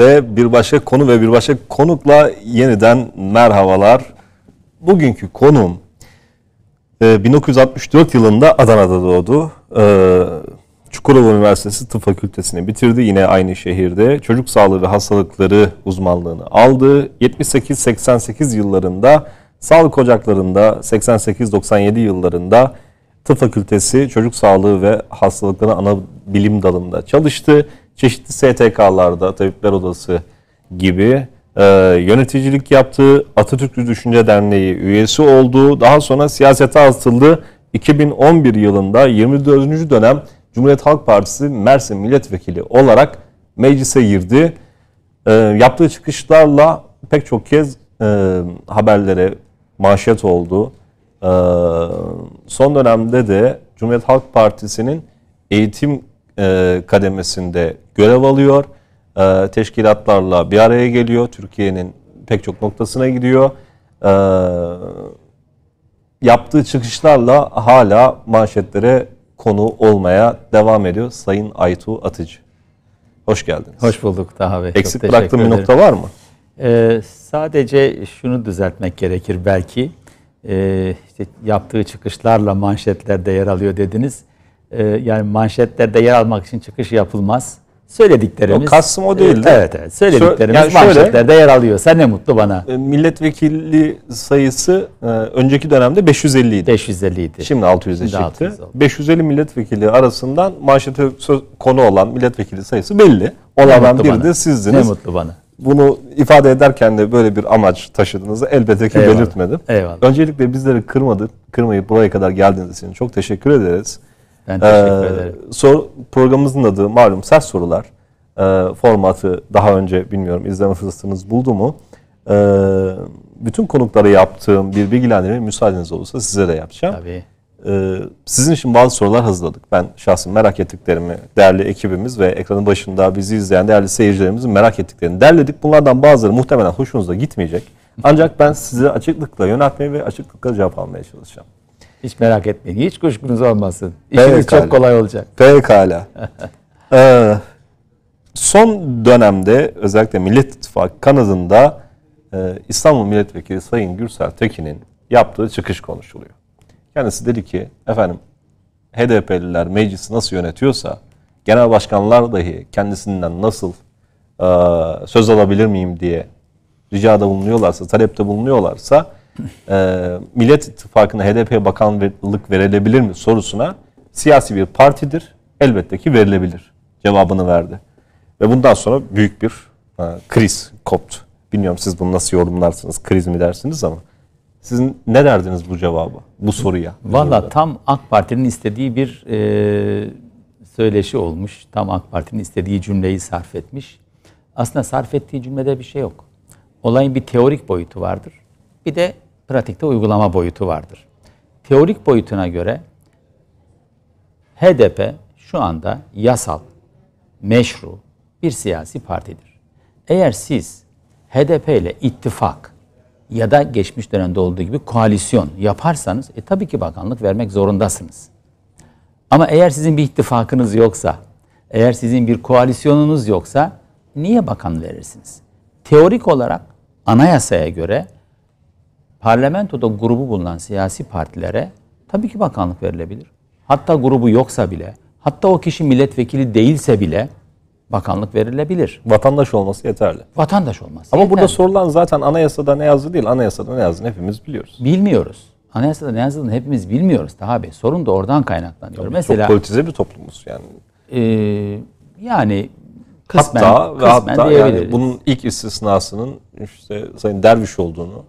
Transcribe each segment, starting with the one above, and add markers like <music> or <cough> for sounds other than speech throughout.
Ve bir başka konu ve bir başka konukla yeniden merhabalar. Bugünkü konum 1964 e, yılında Adana'da doğdu. E, Çukurova Üniversitesi Tıp Fakültesini bitirdi yine aynı şehirde. Çocuk sağlığı ve hastalıkları uzmanlığını aldı. 78-88 yıllarında sağlık ocaklarında 88-97 yıllarında Tıp Fakültesi Çocuk Sağlığı ve Hastalıkları Ana Bilim Dalında çalıştı çeşitli STK'larda, Tabipler Odası gibi e, yöneticilik yaptığı Atatürkçü Düşünce Derneği üyesi olduğu, daha sonra siyasete atıldı. 2011 yılında 24. dönem Cumhuriyet Halk Partisi Mersin Milletvekili olarak meclise girdi. E, yaptığı çıkışlarla pek çok kez e, haberlere manşet oldu. E, son dönemde de Cumhuriyet Halk Partisi'nin eğitim e, kademesinde görev alıyor. E, teşkilatlarla bir araya geliyor. Türkiye'nin pek çok noktasına gidiyor. E, yaptığı çıkışlarla hala manşetlere konu olmaya devam ediyor Sayın Aytu Atıcı. Hoş geldiniz. Hoş bulduk Taha Bey. Eksik bıraktığım bir nokta var mı? Ee, sadece şunu düzeltmek gerekir belki. Ee, işte yaptığı çıkışlarla manşetlerde yer alıyor dediniz. Ee, yani manşetlerde yer almak için çıkış yapılmaz. Söylediklerimiz. O kastım o değildi. Evet evet. Söylediklerimiz yani şöyle, manşetlerde yer alıyor. Sen ne mutlu bana. E, milletvekili sayısı e, önceki dönemde 550 idi. 550 idi. Şimdi 600'e çıktı. 600 550 milletvekili arasından manşete konu olan milletvekili sayısı belli. Olandan bir de sizdiniz. Ne mutlu bana. Bunu ifade ederken de böyle bir amaç taşıdığınızı elbette ki Eyvallah. belirtmedim. Eyvallah. Öncelikle bizleri kırmadı, kırmayıp buraya kadar geldiğiniz için çok teşekkür ederiz. Ben teşekkür ee, ederim. Soru, programımızın adı malum sert sorular. Ee, formatı daha önce bilmiyorum izleme fırsatınız buldu mu? Ee, bütün konuklara yaptığım bir bilgilendirme müsaadeniz olursa size de yapacağım. Tabii. Ee, sizin için bazı sorular hazırladık. Ben şahsen merak ettiklerimi değerli ekibimiz ve ekranın başında bizi izleyen değerli seyircilerimizin merak ettiklerini derledik. Bunlardan bazıları muhtemelen hoşunuza gitmeyecek. Ancak ben sizi açıklıkla yöneltmeye ve açıklıkla cevap almaya çalışacağım. Hiç merak etmeyin. Hiç kuşkunuz olmasın. İşiniz Pekala. çok kolay olacak. Pekala. <laughs> ee, son dönemde özellikle Millet İttifakı kanadında e, İstanbul Milletvekili Sayın Gürsel Tekin'in yaptığı çıkış konuşuluyor. Kendisi dedi ki efendim HDP'liler meclisi nasıl yönetiyorsa genel başkanlar dahi kendisinden nasıl e, söz alabilir miyim diye ricada bulunuyorlarsa, talepte bulunuyorlarsa e, Millet İttifakı'na HDP bakanlık verilebilir mi sorusuna siyasi bir partidir. Elbette ki verilebilir. Cevabını verdi. Ve bundan sonra büyük bir e, kriz koptu. Bilmiyorum siz bunu nasıl yorumlarsınız, kriz mi dersiniz ama. Sizin ne derdiniz bu cevaba, bu soruya? Valla tam AK Parti'nin istediği bir e, söyleşi olmuş. Tam AK Parti'nin istediği cümleyi sarf etmiş. Aslında sarf ettiği cümlede bir şey yok. Olayın bir teorik boyutu vardır. Bir de pratikte uygulama boyutu vardır. Teorik boyutuna göre HDP şu anda yasal, meşru bir siyasi partidir. Eğer siz HDP ile ittifak ya da geçmiş dönemde olduğu gibi koalisyon yaparsanız e tabii ki bakanlık vermek zorundasınız. Ama eğer sizin bir ittifakınız yoksa, eğer sizin bir koalisyonunuz yoksa niye bakan verirsiniz? Teorik olarak anayasaya göre parlamentoda grubu bulunan siyasi partilere tabii ki bakanlık verilebilir. Hatta grubu yoksa bile, hatta o kişi milletvekili değilse bile bakanlık verilebilir. Vatandaş olması yeterli. Vatandaş olması Ama yeterli. burada sorulan zaten anayasada ne yazdı değil, anayasada ne yazdığını hepimiz biliyoruz. Bilmiyoruz. Anayasada ne yazdığını hepimiz bilmiyoruz daha abi. Sorun da oradan kaynaklanıyor. Tabii, Mesela çok politize bir toplumuz yani. E, yani kısmen, hatta kısmen ve hatta yani bunun ilk istisnasının işte Sayın Derviş olduğunu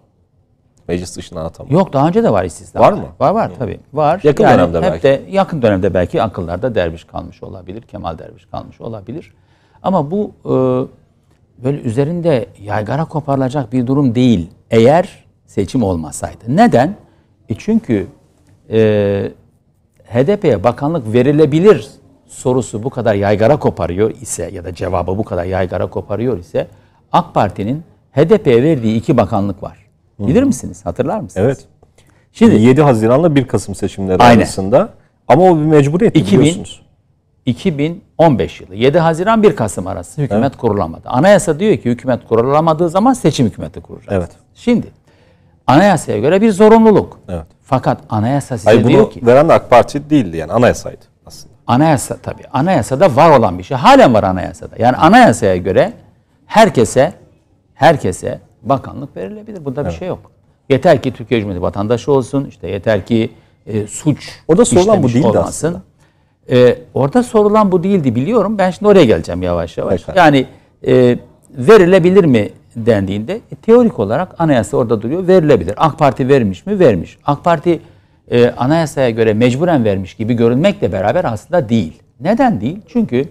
Meclis dışına atamam. Yok daha önce de var istisna. Var mı? Var var Hı. tabii. Var. Yakın yani dönemde hep belki. De, yakın dönemde belki akıllarda derviş kalmış olabilir. Kemal derviş kalmış olabilir. Ama bu e, böyle üzerinde yaygara koparılacak bir durum değil. Eğer seçim olmasaydı. Neden? E çünkü e, HDP'ye bakanlık verilebilir sorusu bu kadar yaygara koparıyor ise ya da cevabı bu kadar yaygara koparıyor ise AK Parti'nin HDP'ye verdiği iki bakanlık var. Bilir misiniz? Hatırlar mısınız? Evet. Şimdi 7 Haziran'la 1 Kasım seçimleri aynen. arasında ama o bir mecburiyet 2000, biliyorsunuz. 2015 yılı 7 Haziran 1 Kasım arası hükümet evet. kurulamadı. Anayasa diyor ki hükümet kurulamadığı zaman seçim hükümeti kuracağız. Evet. Şimdi anayasaya göre bir zorunluluk. Evet. Fakat anayasa size Hayır, bunu diyor ki veren de AK Parti değildi yani anayasaydı aslında. Anayasa tabii. Anayasada var olan bir şey. Halen var anayasada. Yani anayasaya göre herkese herkese bakanlık verilebilir. Bunda evet. bir şey yok. Yeter ki Türkiye Cumhuriyeti vatandaşı olsun. İşte yeter ki e, suç Orada sorulan bu değildi olmasın. aslında. E, orada sorulan bu değildi biliyorum. Ben şimdi oraya geleceğim yavaş yavaş. Pekala. Yani e, verilebilir mi dendiğinde e, teorik olarak anayasa orada duruyor. Verilebilir. AK Parti vermiş mi? Vermiş. AK Parti e, anayasaya göre mecburen vermiş gibi görünmekle beraber aslında değil. Neden değil? Çünkü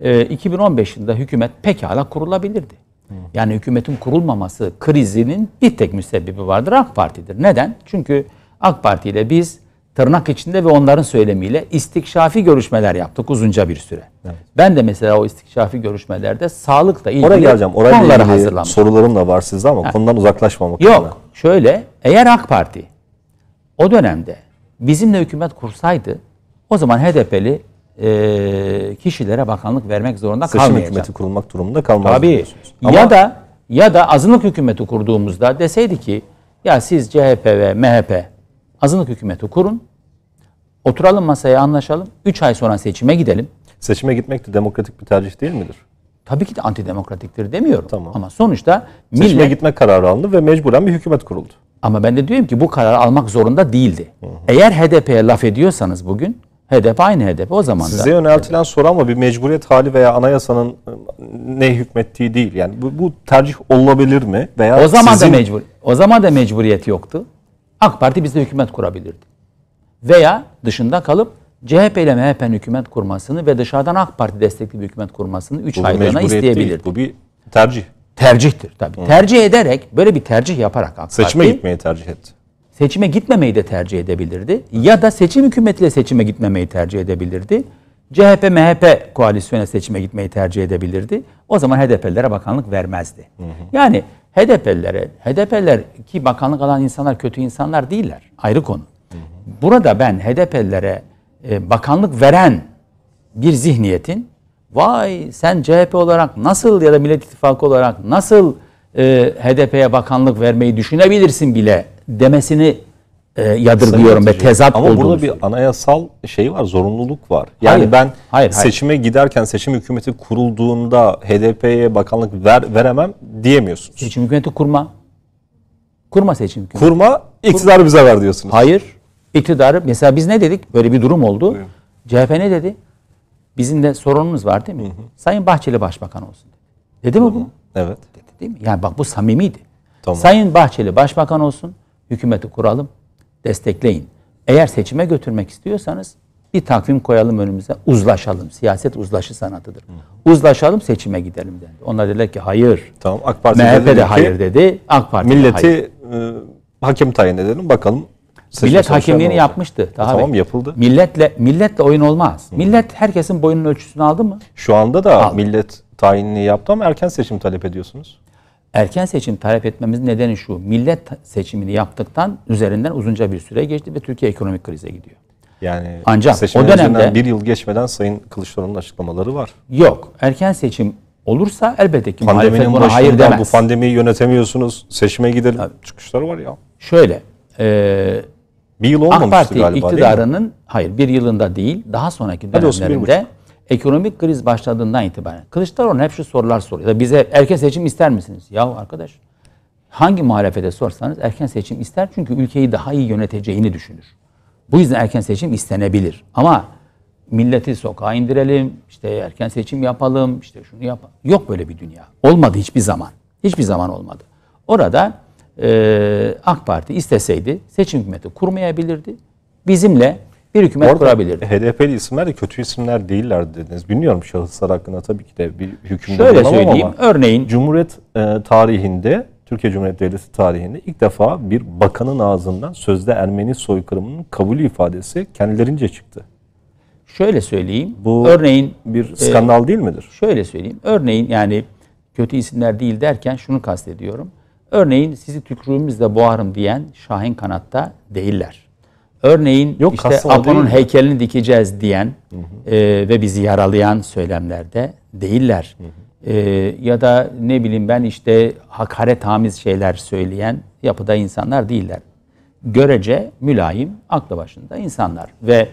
e, 2015 yılında hükümet pekala kurulabilirdi. Yani hükümetin kurulmaması krizinin bir tek müsebbibi vardır AK Parti'dir. Neden? Çünkü AK Parti ile biz tırnak içinde ve onların söylemiyle istikşafi görüşmeler yaptık uzunca bir süre. Evet. Ben de mesela o istikşafi görüşmelerde sağlıkla ilgili Oraya geleceğim. oraya konuları ilgili Sorularım da var sizde ama ha. konudan uzaklaşmamak Yok. Adına. Şöyle eğer AK Parti o dönemde bizimle hükümet kursaydı o zaman HDP'li e, kişilere bakanlık vermek zorunda Seçim kalmayacak. Seçim hükümeti kurulmak durumunda kalmaz. Tabii. Ama... Ya da ya da azınlık hükümeti kurduğumuzda deseydi ki ya siz CHP ve MHP azınlık hükümeti kurun. Oturalım masaya anlaşalım. 3 ay sonra seçime gidelim. Seçime gitmek de demokratik bir tercih değil midir? Tabii ki de antidemokratiktir demiyorum. Tamam. Ama sonuçta millet... Seçime gitme kararı alındı ve mecburen bir hükümet kuruldu. Ama ben de diyorum ki bu kararı almak zorunda değildi. Hı hı. Eğer HDP'ye laf ediyorsanız bugün Hedef aynı hedef o zaman Size yöneltilen hedef. soru ama bir mecburiyet hali veya anayasanın ıı, ne hükmettiği değil. Yani bu, bu tercih olabilir mi? Veya o zaman sizin... da mecbur. O zaman da mecburiyet yoktu. AK Parti bizde hükümet kurabilirdi. Veya dışında kalıp CHP ile MHP'nin hükümet kurmasını ve dışarıdan AK Parti destekli bir hükümet kurmasını 3 aylığına isteyebilirdi. Değil, bu bir tercih. Tercihtir tabii. Hı. Tercih ederek, böyle bir tercih yaparak AK Seçime Parti... Seçime gitmeyi tercih etti seçime gitmemeyi de tercih edebilirdi. Ya da seçim hükümetiyle seçime gitmemeyi tercih edebilirdi. CHP MHP koalisyona seçime gitmeyi tercih edebilirdi. O zaman HDP'lere bakanlık vermezdi. Hı hı. Yani HDP'lere HDP'liler ki bakanlık alan insanlar kötü insanlar değiller. Ayrı konu. Hı hı. Burada ben HDP'lere e, bakanlık veren bir zihniyetin vay sen CHP olarak nasıl ya da Millet İttifakı olarak nasıl e, HDP'ye bakanlık vermeyi düşünebilirsin bile demesini e, yadırgıyorum ve tezat Ama olduğunu burada bir anayasal şey var, zorunluluk var. Yani hayır, ben hayır, seçime hayır. giderken seçim hükümeti kurulduğunda HDP'ye bakanlık ver, veremem diyemiyorsunuz. Seçim hükümeti kurma. Kurma seçim hükümeti. Kurma, iktidarı bize ver diyorsunuz. Hayır. İktidarı, mesela biz ne dedik? Böyle bir durum oldu. Buyurun. CHP ne dedi? Bizim de sorunumuz var değil mi? Hı hı. Sayın Bahçeli Başbakan olsun. Dedi mi bu? Evet. Dedi değil mi? Yani bak bu samimiydi. Tamam. Sayın Bahçeli Başbakan olsun hükümeti kuralım, destekleyin. Eğer seçime götürmek istiyorsanız bir takvim koyalım önümüze, uzlaşalım. Siyaset uzlaşı sanatıdır. Uzlaşalım, seçime gidelim dedi. Onlar dediler ki hayır. Tamam AK Parti MHP dedi de hayır dedi, AK Parti Milleti de hayır. E, hakem tayin edelim bakalım. Millet hakimliğini yapmıştı. Daha e, tamam bey. yapıldı. Milletle milletle oyun olmaz. Hı. Millet herkesin boyunun ölçüsünü aldı mı? Şu anda da aldı. millet tayinini yaptı ama erken seçim talep ediyorsunuz erken seçim talep etmemiz nedeni şu. Millet seçimini yaptıktan üzerinden uzunca bir süre geçti ve Türkiye ekonomik krize gidiyor. Yani Ancak o dönemde bir yıl geçmeden Sayın Kılıçdaroğlu'nun açıklamaları var. Yok. Erken seçim olursa elbette ki Pandeminin buna hayır demez. Bu pandemiyi yönetemiyorsunuz. Seçime gidelim. Tabii. Çıkışları var ya. Şöyle. E, bir yıl olmamıştı AK Parti galiba iktidarının hayır bir yılında değil daha sonraki dönemlerinde ekonomik kriz başladığından itibaren Kılıçdaroğlu hep şu sorular soruyor. Bize erken seçim ister misiniz? Yahu arkadaş hangi muhalefete sorsanız erken seçim ister çünkü ülkeyi daha iyi yöneteceğini düşünür. Bu yüzden erken seçim istenebilir. Ama milleti sokağa indirelim, işte erken seçim yapalım, işte şunu yapalım. Yok böyle bir dünya. Olmadı hiçbir zaman. Hiçbir zaman olmadı. Orada e, AK Parti isteseydi seçim hükümeti kurmayabilirdi. Bizimle bir hükümet Orada kurabilirdi. HDP'li isimler de kötü isimler değiller dediniz. Bilmiyorum şahıslar hakkında tabii ki de bir hükümde Şöyle söyleyeyim. Ama örneğin Cumhuriyet e, tarihinde Türkiye Cumhuriyeti Devleti tarihinde ilk defa bir bakanın ağzından sözde Ermeni soykırımının kabulü ifadesi kendilerince çıktı. Şöyle söyleyeyim. Bu örneğin bir e, skandal e, değil midir? Şöyle söyleyeyim. Örneğin yani kötü isimler değil derken şunu kastediyorum. Örneğin sizi tükürüğümüzle boğarım diyen Şahin Kanat'ta değiller. Örneğin Yok, işte Apo'nun heykelini dikeceğiz diyen hı hı. E, ve bizi yaralayan söylemlerde değiller. Hı hı. E, ya da ne bileyim ben işte hakaret hamiz şeyler söyleyen yapıda insanlar değiller. Görece, mülayim, aklı başında insanlar ve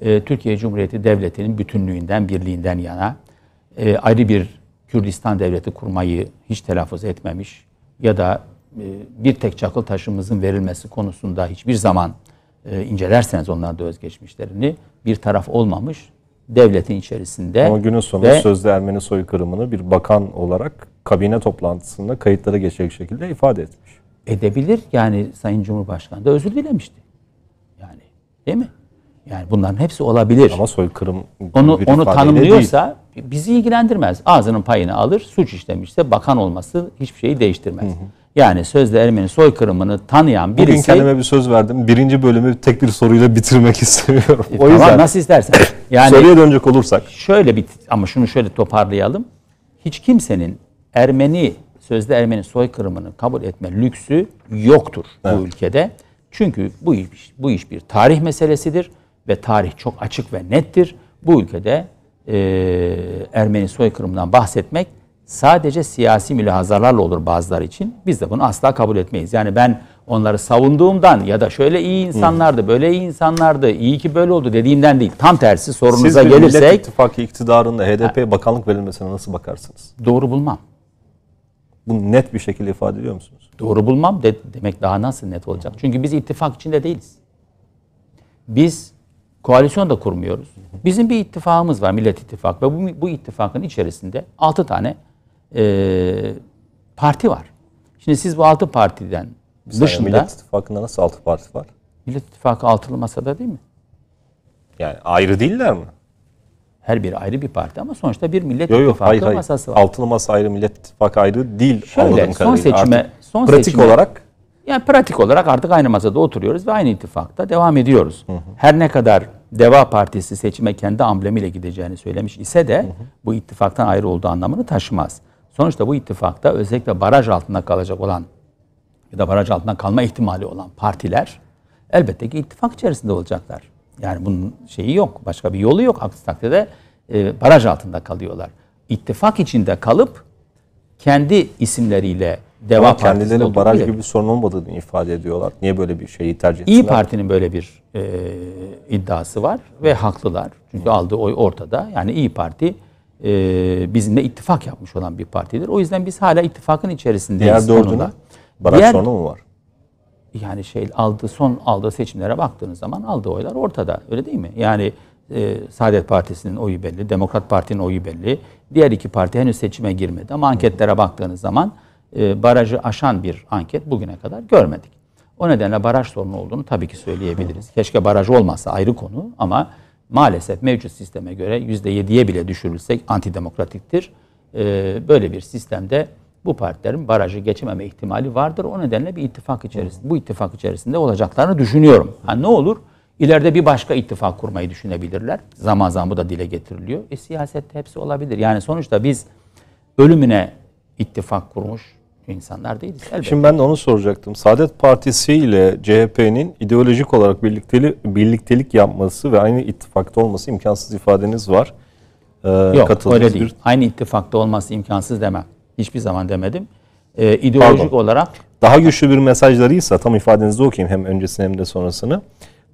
e, Türkiye Cumhuriyeti Devleti'nin bütünlüğünden, birliğinden yana e, ayrı bir Kürdistan Devleti kurmayı hiç telaffuz etmemiş ya da e, bir tek çakıl taşımızın verilmesi konusunda hiçbir zaman e, incelerseniz da özgeçmişlerini bir taraf olmamış devletin içerisinde. Ama günün sonunda ve, sözde Ermeni soykırımını bir bakan olarak kabine toplantısında kayıtlara geçecek şekilde ifade etmiş. Edebilir yani Sayın Cumhurbaşkanı da özür dilemişti. Yani değil mi? Yani bunların hepsi olabilir. Ama soykırım onu onu tanımlıyorsa değil. bizi ilgilendirmez. Ağzının payını alır, suç işlemişse bakan olması hiçbir şeyi değiştirmez. Hı hı. Yani sözde Ermeni soykırımını tanıyan birisi... Bugün kendime bir söz verdim. Birinci bölümü tek bir soruyla bitirmek <laughs> istemiyorum. E, o tamam, nasıl istersen. <coughs> Yani, soruya dönecek olursak. Şöyle bir ama şunu şöyle toparlayalım. Hiç kimsenin Ermeni sözde Ermeni soykırımını kabul etme lüksü yoktur evet. bu ülkede. Çünkü bu iş, bu iş bir tarih meselesidir ve tarih çok açık ve nettir. Bu ülkede e, Ermeni soykırımından bahsetmek sadece siyasi mülahazalarla olur bazıları için. Biz de bunu asla kabul etmeyiz. Yani ben onları savunduğumdan ya da şöyle iyi insanlardı, böyle iyi insanlardı, iyi ki böyle oldu dediğimden değil. Tam tersi sorunuza Siz gelirsek... Siz Millet İttifakı iktidarında HDP'ye bakanlık verilmesine nasıl bakarsınız? Doğru bulmam. Bunu net bir şekilde ifade ediyor musunuz? Doğru bulmam de, demek daha nasıl net olacak? Çünkü biz ittifak içinde değiliz. Biz koalisyon da kurmuyoruz. Bizim bir ittifakımız var Millet İttifak ve bu, bu ittifakın içerisinde 6 tane e, parti var. Şimdi siz bu altı partiden Biz dışında... Millet İttifakı'nda nasıl altı parti var? Millet İttifakı altılı masada değil mi? Yani ayrı değiller mi? Her biri ayrı bir parti ama sonuçta bir Millet yo, yo, İttifakı hayır, hayır. masası var. Altılı masa ayrı, Millet ittifakı ayrı değil Şöyle, anladığım Son seçime, artık son pratik seçime, olarak? Yani pratik olarak artık aynı masada oturuyoruz ve aynı ittifakta devam ediyoruz. Hı hı. Her ne kadar Deva Partisi seçime kendi amblemiyle gideceğini söylemiş ise de hı hı. bu ittifaktan ayrı olduğu anlamını taşımaz. Sonuçta bu ittifakta özellikle baraj altında kalacak olan ya da baraj altında kalma ihtimali olan partiler elbette ki ittifak içerisinde olacaklar. Yani bunun şeyi yok. Başka bir yolu yok. Aksi takdirde e, baraj altında kalıyorlar. İttifak içinde kalıp kendi isimleriyle Deva Ama kendilerinin baraj gibi bir sorun olmadığını ifade ediyorlar. Niye böyle bir şeyi tercih ettiler? İyi Parti'nin böyle bir e, iddiası var ve haklılar. Çünkü Hı. aldığı oy ortada. Yani İyi Parti e, ee, bizimle ittifak yapmış olan bir partidir. O yüzden biz hala ittifakın içerisindeyiz. Diğer dördünü baraj sonu mu var? Yani şey aldı son aldığı seçimlere baktığınız zaman aldığı oylar ortada. Öyle değil mi? Yani e, Saadet Partisi'nin oyu belli, Demokrat Parti'nin oyu belli. Diğer iki parti henüz seçime girmedi ama anketlere baktığınız zaman e, barajı aşan bir anket bugüne kadar görmedik. O nedenle baraj sorunu olduğunu tabii ki söyleyebiliriz. Keşke baraj olmasa ayrı konu ama maalesef mevcut sisteme göre %7'ye bile düşürülsek antidemokratiktir. Ee, böyle bir sistemde bu partilerin barajı geçememe ihtimali vardır. O nedenle bir ittifak içerisinde, bu ittifak içerisinde olacaklarını düşünüyorum. Ha, ne olur? İleride bir başka ittifak kurmayı düşünebilirler. Zaman zaman bu da dile getiriliyor. E, siyasette hepsi olabilir. Yani sonuçta biz ölümüne ittifak kurmuş, insanlar değiliz. Elbette. Şimdi ben de onu soracaktım. Saadet Partisi ile CHP'nin ideolojik olarak birlikteli, birliktelik yapması ve aynı ittifakta olması imkansız ifadeniz var. Ee, Yok öyle değil. Bir... Aynı ittifakta olması imkansız demem. Hiçbir zaman demedim. Ee, ideolojik Pardon. olarak... Daha güçlü bir mesajlarıysa tam ifadenizi okuyayım hem öncesini hem de sonrasını.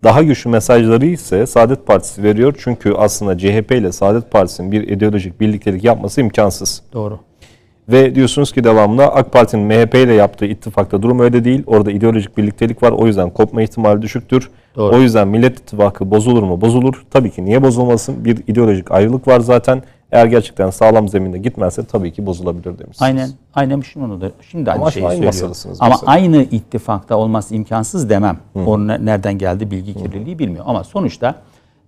Daha güçlü mesajları ise Saadet Partisi veriyor. Çünkü aslında CHP ile Saadet Partisi'nin bir ideolojik birliktelik yapması imkansız. Doğru. Ve diyorsunuz ki devamında AK Parti'nin MHP ile yaptığı ittifakta durum öyle değil. Orada ideolojik birliktelik var. O yüzden kopma ihtimali düşüktür. Doğru. O yüzden Millet İttifakı bozulur mu? Bozulur. Tabii ki niye bozulmasın? Bir ideolojik ayrılık var zaten. Eğer gerçekten sağlam zeminde gitmezse tabii ki bozulabilir demişsiniz. Aynen. Aynen şimdi onu da Şimdi aynı Ama şeyi aynı söylüyorum. Ama mesela. aynı ittifakta olması imkansız demem. Hı. Onun nereden geldi bilgi kirliliği Hı. bilmiyor. Ama sonuçta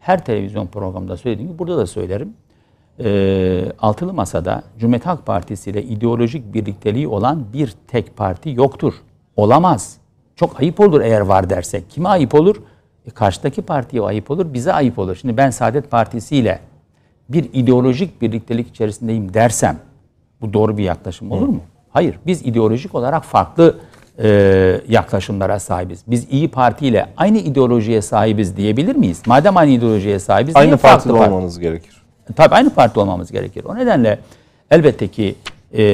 her televizyon programında söylediğim gibi burada da söylerim e, Altılı Masa'da Cumhuriyet Halk Partisi ile ideolojik birlikteliği olan bir tek parti yoktur. Olamaz. Çok ayıp olur eğer var dersek. Kime ayıp olur? E, karşıdaki partiye ayıp olur, bize ayıp olur. Şimdi ben Saadet Partisi ile bir ideolojik birliktelik içerisindeyim dersem bu doğru bir yaklaşım olur mu? Hayır. Biz ideolojik olarak farklı e, yaklaşımlara sahibiz. Biz iyi Parti ile aynı ideolojiye sahibiz diyebilir miyiz? Madem aynı ideolojiye sahibiz, aynı partide farklı olmanız part- gerekir tabii aynı parti olmamız gerekir. O nedenle elbette ki e,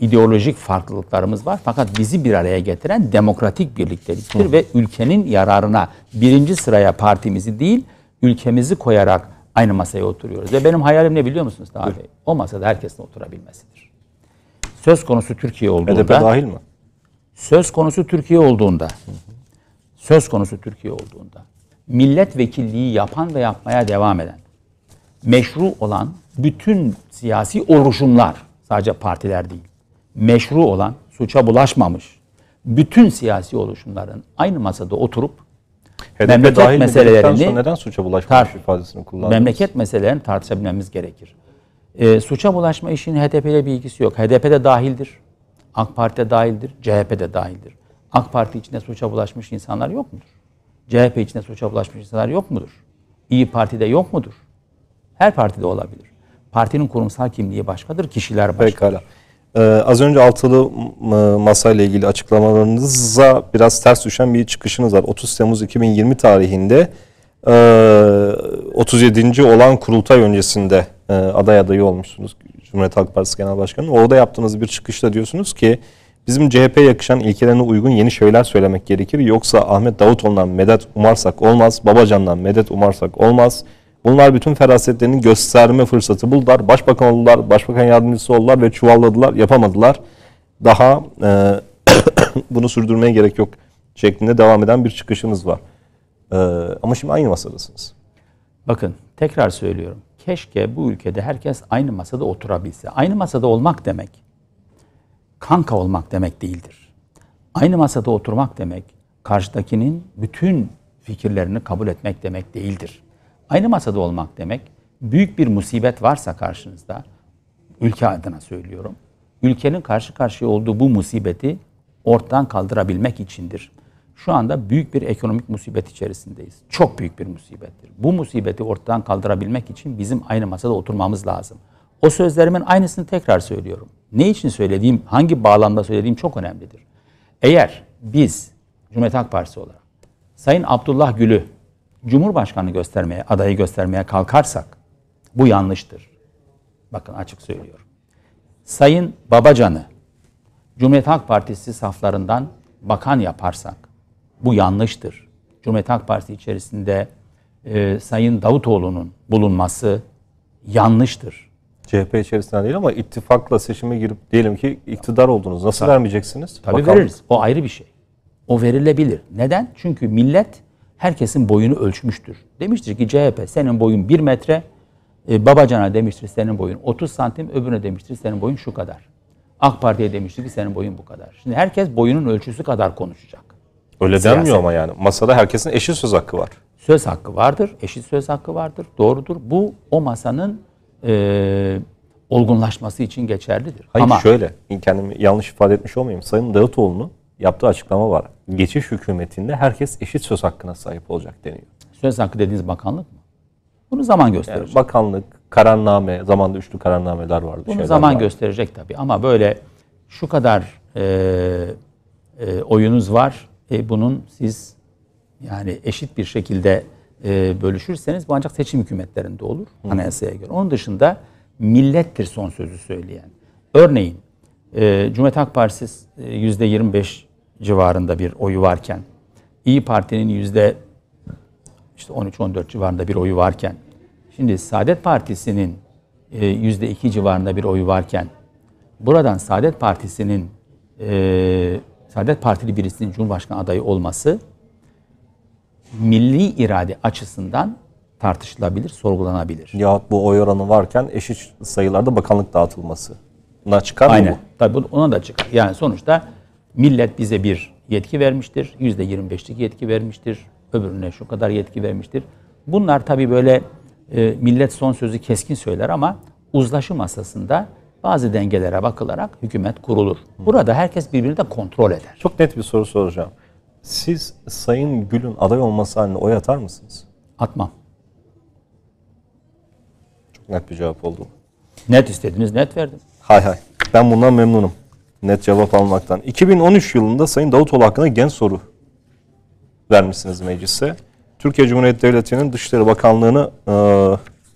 ideolojik farklılıklarımız var. Fakat bizi bir araya getiren demokratik birlikteliktir Hı. ve ülkenin yararına birinci sıraya partimizi değil ülkemizi koyarak aynı masaya oturuyoruz. Ve benim hayalim ne biliyor musunuz Taha Bey? O masada herkesin oturabilmesidir. Söz konusu Türkiye olduğunda... HDP e dahil mi? Söz konusu Türkiye olduğunda... Söz konusu Türkiye olduğunda... Milletvekilliği yapan ve yapmaya devam eden meşru olan bütün siyasi oluşumlar, sadece partiler değil, meşru olan, suça bulaşmamış bütün siyasi oluşumların aynı masada oturup HDP memleket dahil meselelerini neden suça bulaşmamış ifadesini kullandınız? Memleket meselelerini tartışabilmemiz gerekir. E, suça bulaşma işinin HDP'yle bir ilgisi yok. HDP de dahildir. AK Parti de dahildir. CHP de dahildir. AK Parti içinde suça bulaşmış insanlar yok mudur? CHP içinde suça bulaşmış insanlar yok mudur? İyi Parti'de yok mudur? Her partide olabilir. Partinin kurumsal kimliği başkadır, kişiler başkadır. Pekala. Ee, az önce altılı e, masayla ilgili açıklamalarınıza biraz ters düşen bir çıkışınız var. 30 Temmuz 2020 tarihinde 37. E, olan kurultay öncesinde e, aday adayı olmuşsunuz. Cumhuriyet Halk Partisi Genel Başkanı. Orada yaptığınız bir çıkışta diyorsunuz ki bizim CHP yakışan ilkelerine uygun yeni şeyler söylemek gerekir. Yoksa Ahmet Davutoğlu'ndan medet umarsak olmaz, Babacan'dan medet umarsak olmaz.'' Bunlar bütün ferasetlerini gösterme fırsatı buldular. Başbakan oldular, başbakan yardımcısı oldular ve çuvalladılar, yapamadılar. Daha e, <coughs> bunu sürdürmeye gerek yok şeklinde devam eden bir çıkışınız var. E, ama şimdi aynı masadasınız. Bakın tekrar söylüyorum. Keşke bu ülkede herkes aynı masada oturabilse. Aynı masada olmak demek, kanka olmak demek değildir. Aynı masada oturmak demek, karşıdakinin bütün fikirlerini kabul etmek demek değildir Aynı masada olmak demek büyük bir musibet varsa karşınızda ülke adına söylüyorum. Ülkenin karşı karşıya olduğu bu musibeti ortadan kaldırabilmek içindir. Şu anda büyük bir ekonomik musibet içerisindeyiz. Çok büyük bir musibettir. Bu musibeti ortadan kaldırabilmek için bizim aynı masada oturmamız lazım. O sözlerimin aynısını tekrar söylüyorum. Ne için söylediğim, hangi bağlamda söylediğim çok önemlidir. Eğer biz Cumhuriyet Halk Partisi olarak Sayın Abdullah Gül'ü Cumhurbaşkanı göstermeye, adayı göstermeye kalkarsak bu yanlıştır. Bakın açık söylüyorum. Sayın Babacan'ı Cumhuriyet Halk Partisi saflarından bakan yaparsak bu yanlıştır. Cumhuriyet Halk Partisi içerisinde e, Sayın Davutoğlu'nun bulunması yanlıştır. CHP içerisinde değil ama ittifakla seçime girip diyelim ki iktidar oldunuz. Nasıl tabii, vermeyeceksiniz? Tabii Bakalım. veririz. O ayrı bir şey. O verilebilir. Neden? Çünkü millet herkesin boyunu ölçmüştür. Demiştir ki CHP senin boyun 1 metre, e, Babacan'a demiştir senin boyun 30 santim, öbürüne demiştir senin boyun şu kadar. AK Parti'ye demiştir ki senin boyun bu kadar. Şimdi herkes boyunun ölçüsü kadar konuşacak. Öyle Siyaset. denmiyor ama yani. Masada herkesin eşit söz hakkı var. Söz hakkı vardır, eşit söz hakkı vardır, doğrudur. Bu o masanın e, olgunlaşması için geçerlidir. Hayır ama, şöyle, kendimi yanlış ifade etmiş olmayayım. Sayın Davutoğlu'nu yaptığı açıklama var. Geçiş hükümetinde herkes eşit söz hakkına sahip olacak deniyor. Söz hakkı dediğiniz bakanlık mı? Bunu zaman gösterecek. Yani bakanlık, kararname, zamanda üçlü kararnameler vardı. Bunu zaman vardı. gösterecek tabii ama böyle şu kadar e, e, oyunuz var. E, bunun siz yani eşit bir şekilde e, bölüşürseniz bu ancak seçim hükümetlerinde olur Hı. anayasaya göre. Onun dışında millettir son sözü söyleyen. Örneğin e, Cumhuriyet Halk Partisi 25 e, civarında bir oyu varken, İyi Parti'nin işte 13-14 civarında bir oyu varken, şimdi Saadet Partisi'nin 2 e, civarında bir oyu varken, buradan Saadet Partisi'nin e, Saadet Partili birisinin Cumhurbaşkanı adayı olması milli irade açısından tartışılabilir, sorgulanabilir. Yahut bu oy oranı varken eşit sayılarda bakanlık dağıtılması na çıkar Aynen. mı bu? Tabii ona da çıkar. Yani sonuçta millet bize bir yetki vermiştir. Yüzde 25'lik yetki vermiştir. Öbürüne şu kadar yetki vermiştir. Bunlar tabii böyle e, millet son sözü keskin söyler ama uzlaşı masasında bazı dengelere bakılarak hükümet kurulur. Burada herkes birbirini de kontrol eder. Çok net bir soru soracağım. Siz Sayın Gül'ün aday olması haline oy atar mısınız? Atmam. Çok net bir cevap oldu. Net istediniz, net verdim. Hay hay. Ben bundan memnunum. Net cevap almaktan. 2013 yılında Sayın Davutoğlu hakkında genç soru vermişsiniz meclise. Türkiye Cumhuriyeti Devleti'nin Dışişleri Bakanlığı'nı e,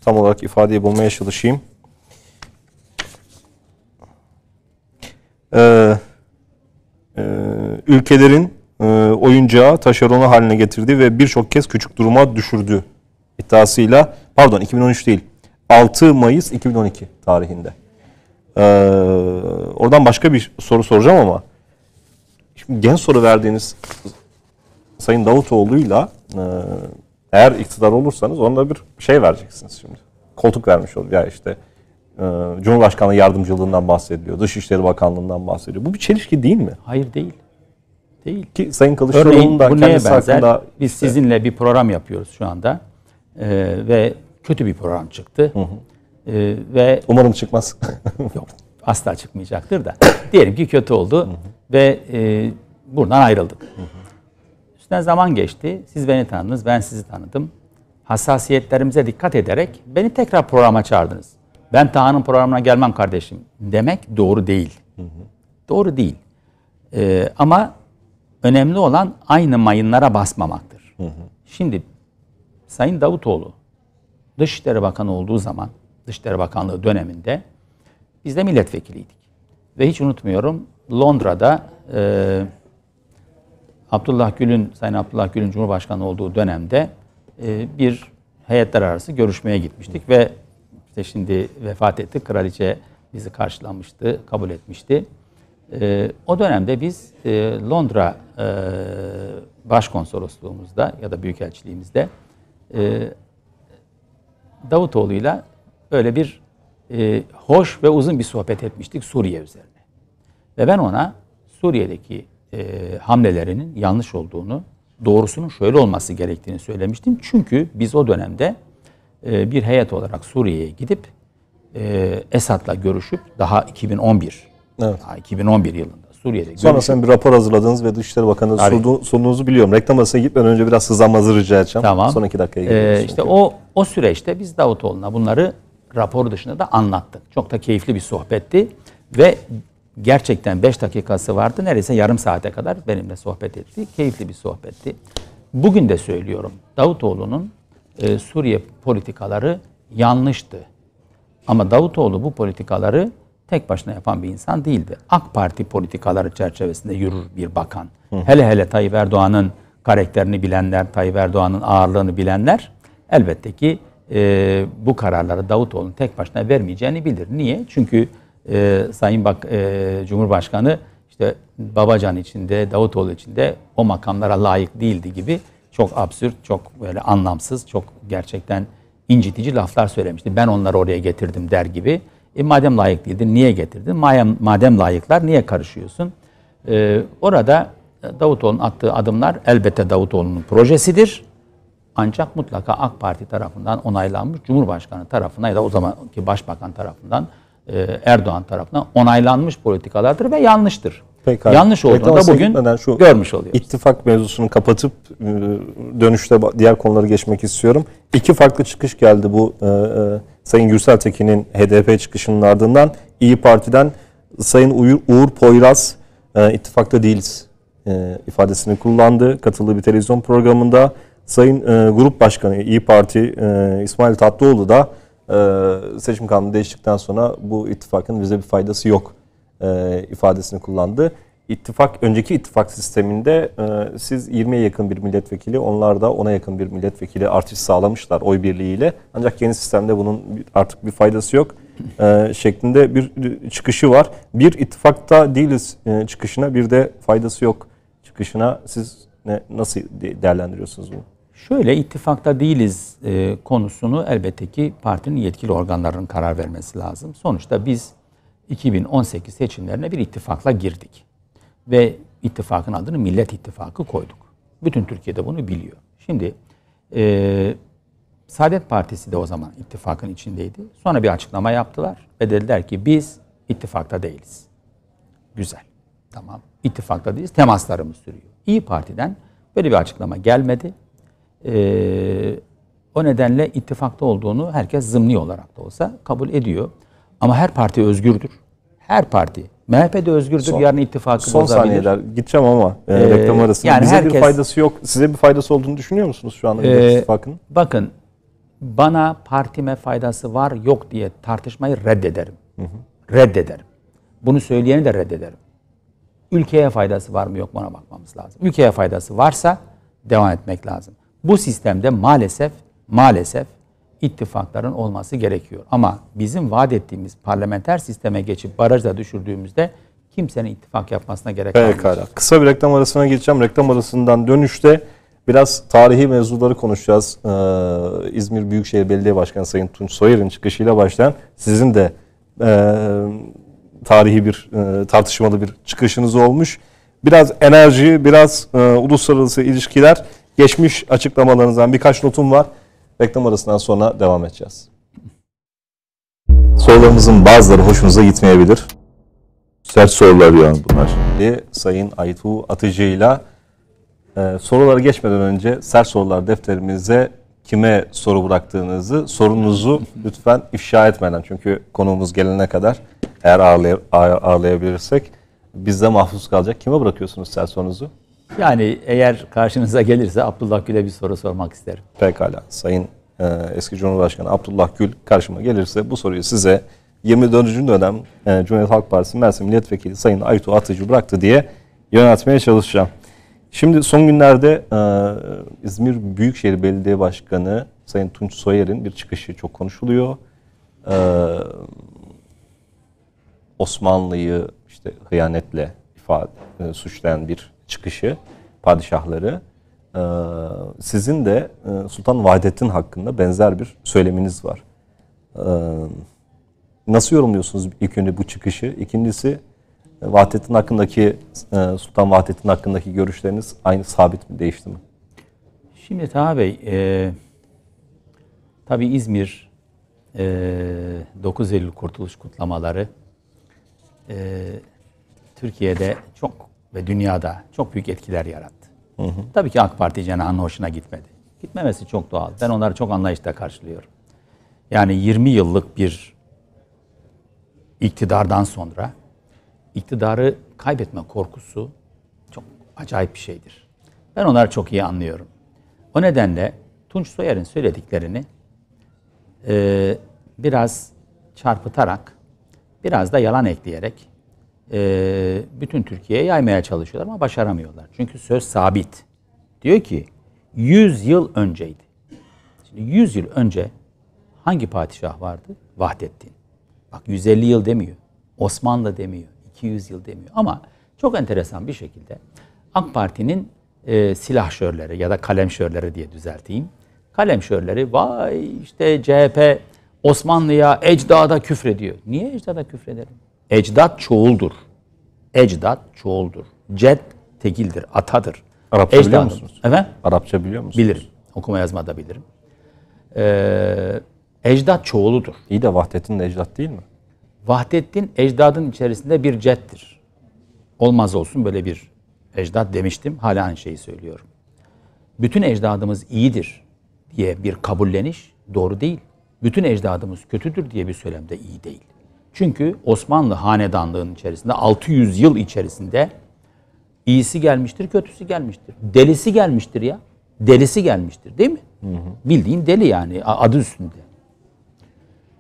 tam olarak ifadeyi bulmaya çalışayım. E, e, ülkelerin e, oyuncağı taşeronu haline getirdi ve birçok kez küçük duruma düşürdü iddiasıyla pardon 2013 değil 6 Mayıs 2012 tarihinde ee, oradan başka bir soru soracağım ama şimdi gen soru verdiğiniz Sayın Davutoğlu'yla e, eğer iktidar olursanız ona bir şey vereceksiniz şimdi. Koltuk vermiş olur. Ya işte e, Cumhurbaşkanı yardımcılığından bahsediliyor. Dışişleri Bakanlığından bahsediliyor. Bu bir çelişki değil mi? Hayır değil. Değil. Ki Sayın Kılıçdaroğlu'nun da kendisi hakkında... Biz işte, sizinle bir program yapıyoruz şu anda. Ee, ve kötü bir program çıktı. Hı hı. Ee, ve Umarım çıkmaz. <laughs> yok asla çıkmayacaktır da. Diyelim ki kötü oldu ve e, buradan ayrıldık. Hı zaman geçti. Siz beni tanıdınız, ben sizi tanıdım. Hassasiyetlerimize dikkat ederek beni tekrar programa çağırdınız. Ben Taha'nın programına gelmem kardeşim demek doğru değil. Doğru değil. Ee, ama önemli olan aynı mayınlara basmamaktır. Şimdi Sayın Davutoğlu Dışişleri Bakanı olduğu zaman Dışişleri Bakanlığı döneminde biz de milletvekiliydik. Ve hiç unutmuyorum Londra'da e, Abdullah Gül'ün, Sayın Abdullah Gül'ün Cumhurbaşkanı olduğu dönemde e, bir heyetler arası görüşmeye gitmiştik ve işte şimdi vefat etti. Kraliçe bizi karşılamıştı, kabul etmişti. E, o dönemde biz e, Londra e, Başkonsolosluğumuzda ya da Büyükelçiliğimizde e, Davutoğlu'yla Öyle bir e, hoş ve uzun bir sohbet etmiştik Suriye üzerine. Ve ben ona Suriye'deki e, hamlelerinin yanlış olduğunu, doğrusunun şöyle olması gerektiğini söylemiştim. Çünkü biz o dönemde e, bir heyet olarak Suriye'ye gidip e, Esad'la görüşüp daha 2011, evet. daha 2011 yılında Suriye'de görüşüp, Sonra sen bir rapor hazırladınız ve Dışişleri Bakanı'na sunduğunuzu biliyorum. Reklam arasına gitmeden önce biraz hızlanmanızı rica edeceğim. Tamam. Son iki dakikaya gidiyoruz. Ee, işte o, o süreçte biz Davutoğlu'na bunları rapor dışında da anlattık. Çok da keyifli bir sohbetti ve gerçekten 5 dakikası vardı. Neredeyse yarım saate kadar benimle sohbet etti. Keyifli bir sohbetti. Bugün de söylüyorum Davutoğlu'nun e, Suriye politikaları yanlıştı. Ama Davutoğlu bu politikaları tek başına yapan bir insan değildi. AK Parti politikaları çerçevesinde yürür bir bakan. Hı. Hele hele Tayyip Erdoğan'ın karakterini bilenler, Tayyip Erdoğan'ın ağırlığını bilenler elbette ki e, bu kararları Davutoğlu'nun tek başına vermeyeceğini bilir. Niye? Çünkü e, Sayın Bak e, Cumhurbaşkanı işte Babacan içinde, Davutoğlu içinde o makamlara layık değildi gibi çok absürt, çok böyle anlamsız, çok gerçekten incitici laflar söylemişti. Ben onları oraya getirdim der gibi. E madem layık değildin niye getirdin? Madem, madem layıklar niye karışıyorsun? Ee, orada Davutoğlu'nun attığı adımlar elbette Davutoğlu'nun projesidir. Ancak mutlaka AK Parti tarafından onaylanmış, Cumhurbaşkanı tarafından ya da o zamanki Başbakan tarafından e, Erdoğan tarafından onaylanmış politikalardır ve yanlıştır. Pekala. Yanlış olduğunu da bugün şu görmüş oluyoruz. İttifak mevzusunu kapatıp e, dönüşte diğer konuları geçmek istiyorum. İki farklı çıkış geldi bu e, Sayın Gürsel Tekin'in HDP çıkışının ardından. İyi Parti'den Sayın Uğur Poyraz ittifakta değiliz ifadesini kullandı. Katıldığı bir televizyon programında Sayın e, Grup Başkanı İyi Parti e, İsmail Tatlıoğlu da e, seçim kanunu değiştikten sonra bu ittifakın bize bir faydası yok e, ifadesini kullandı. İttifak önceki ittifak sisteminde e, siz 20'ye yakın bir milletvekili, onlar da 10'a yakın bir milletvekili artış sağlamışlar oy birliğiyle. Ancak yeni sistemde bunun artık bir faydası yok e, şeklinde bir çıkışı var. Bir ittifakta değiliz e, çıkışına, bir de faydası yok çıkışına. Siz ne, nasıl değerlendiriyorsunuz bunu? Şöyle ittifakta değiliz e, konusunu elbette ki partinin yetkili organlarının karar vermesi lazım. Sonuçta biz 2018 seçimlerine bir ittifakla girdik. Ve ittifakın adını Millet İttifakı koyduk. Bütün Türkiye'de bunu biliyor. Şimdi e, Saadet Partisi de o zaman ittifakın içindeydi. Sonra bir açıklama yaptılar ve dediler ki biz ittifakta değiliz. Güzel. Tamam. İttifakta değiliz. Temaslarımız sürüyor. İyi Parti'den böyle bir açıklama gelmedi. E, o nedenle ittifakta olduğunu herkes zımni olarak da olsa kabul ediyor. Ama her parti özgürdür. Her parti. MHP de özgürdür. Son, yarın ittifakı son bozabilir. Son saniyeler. Gideceğim ama e, ee, reklam arasında. Yani Bize herkes, bir faydası yok. Size bir faydası olduğunu düşünüyor musunuz şu anda e, ee, ittifakın? Bakın bana partime faydası var yok diye tartışmayı reddederim. Hı hı. Reddederim. Bunu söyleyeni de reddederim. Ülkeye faydası var mı yok mu ona bakmamız lazım. Ülkeye faydası varsa devam etmek lazım. Bu sistemde maalesef maalesef ittifakların olması gerekiyor. Ama bizim vaat ettiğimiz parlamenter sisteme geçip barajda düşürdüğümüzde kimsenin ittifak yapmasına gerek kalmayacak. Pekala. Kısa bir reklam arasına geçeceğim. Reklam arasından dönüşte biraz tarihi mevzuları konuşacağız. Ee, İzmir Büyükşehir Belediye Başkanı Sayın Tunç Soyer'in çıkışıyla başlayan sizin de e, tarihi bir e, tartışmalı bir çıkışınız olmuş. Biraz enerji, biraz e, uluslararası ilişkiler geçmiş açıklamalarınızdan birkaç notum var. Reklam arasından sonra devam edeceğiz. Sorularımızın bazıları hoşunuza gitmeyebilir. Sert sorular yani bunlar. Sayın Aytu Atıcı'yla ile e, sorulara geçmeden önce sert sorular defterimize kime soru bıraktığınızı, sorunuzu lütfen ifşa etmeden. Çünkü konuğumuz gelene kadar eğer ağırlay ağırlayabilirsek bizde mahsus kalacak. Kime bırakıyorsunuz sert sorunuzu? Yani eğer karşınıza gelirse Abdullah Gül'e bir soru sormak isterim. Pekala. Sayın e, eski Cumhurbaşkanı Abdullah Gül karşıma gelirse bu soruyu size 24. dönem e, Cumhuriyet Halk Partisi Mersin Milletvekili Sayın Aytu Atıcı bıraktı diye yöneltmeye çalışacağım. Şimdi son günlerde e, İzmir Büyükşehir Belediye Başkanı Sayın Tunç Soyer'in bir çıkışı çok konuşuluyor. E, Osmanlı'yı işte hıyanetle ifade e, suçlayan bir çıkışı padişahları. E, sizin de e, Sultan Vahdettin hakkında benzer bir söyleminiz var. E, nasıl yorumluyorsunuz ilk önce bu çıkışı? İkincisi Vahdettin hakkındaki Sultan Vahdettin hakkındaki görüşleriniz aynı sabit mi değişti mi? Şimdi Taha Bey e, tabi İzmir e, 9 Eylül Kurtuluş Kutlamaları e, Türkiye'de çok ve dünyada çok büyük etkiler yarattı. Hı hı. Tabii ki AK Parti cenahının hoşuna gitmedi. Gitmemesi çok doğal. Ben onları çok anlayışla karşılıyorum. Yani 20 yıllık bir iktidardan sonra iktidarı kaybetme korkusu çok acayip bir şeydir. Ben onları çok iyi anlıyorum. O nedenle Tunç Soyer'in söylediklerini e, biraz çarpıtarak, biraz da yalan ekleyerek e, bütün Türkiye'ye yaymaya çalışıyorlar ama başaramıyorlar. Çünkü söz sabit. Diyor ki 100 yıl önceydi. Şimdi 100 yıl önce hangi padişah vardı? Vahdettin. Bak 150 yıl demiyor. Osmanlı demiyor. 200 yıl demiyor. Ama çok enteresan bir şekilde AK Parti'nin e, silahşörleri ya da kalemşörleri diye düzelteyim. Kalemşörleri vay işte CHP Osmanlı'ya ecdada küfrediyor. Niye ecdada küfredelim? Ecdat çoğuldur. Ecdat çoğuldur. Ced tekildir, atadır. Arapça Ecdadım. biliyor musunuz? Evet. Arapça biliyor musunuz? Bilirim. Okuma yazma da bilirim. Ee, ecdat çoğuludur. İyi de Vahdettin de ecdat değil mi? Vahdettin ecdadın içerisinde bir cettir. Olmaz olsun böyle bir ecdat demiştim. Hala aynı şeyi söylüyorum. Bütün ecdadımız iyidir diye bir kabulleniş doğru değil. Bütün ecdadımız kötüdür diye bir söylem de iyi değil. Çünkü Osmanlı hanedanlığının içerisinde 600 yıl içerisinde iyisi gelmiştir, kötüsü gelmiştir. Delisi gelmiştir ya. Delisi gelmiştir değil mi? Hı hı. Bildiğin deli yani adı üstünde.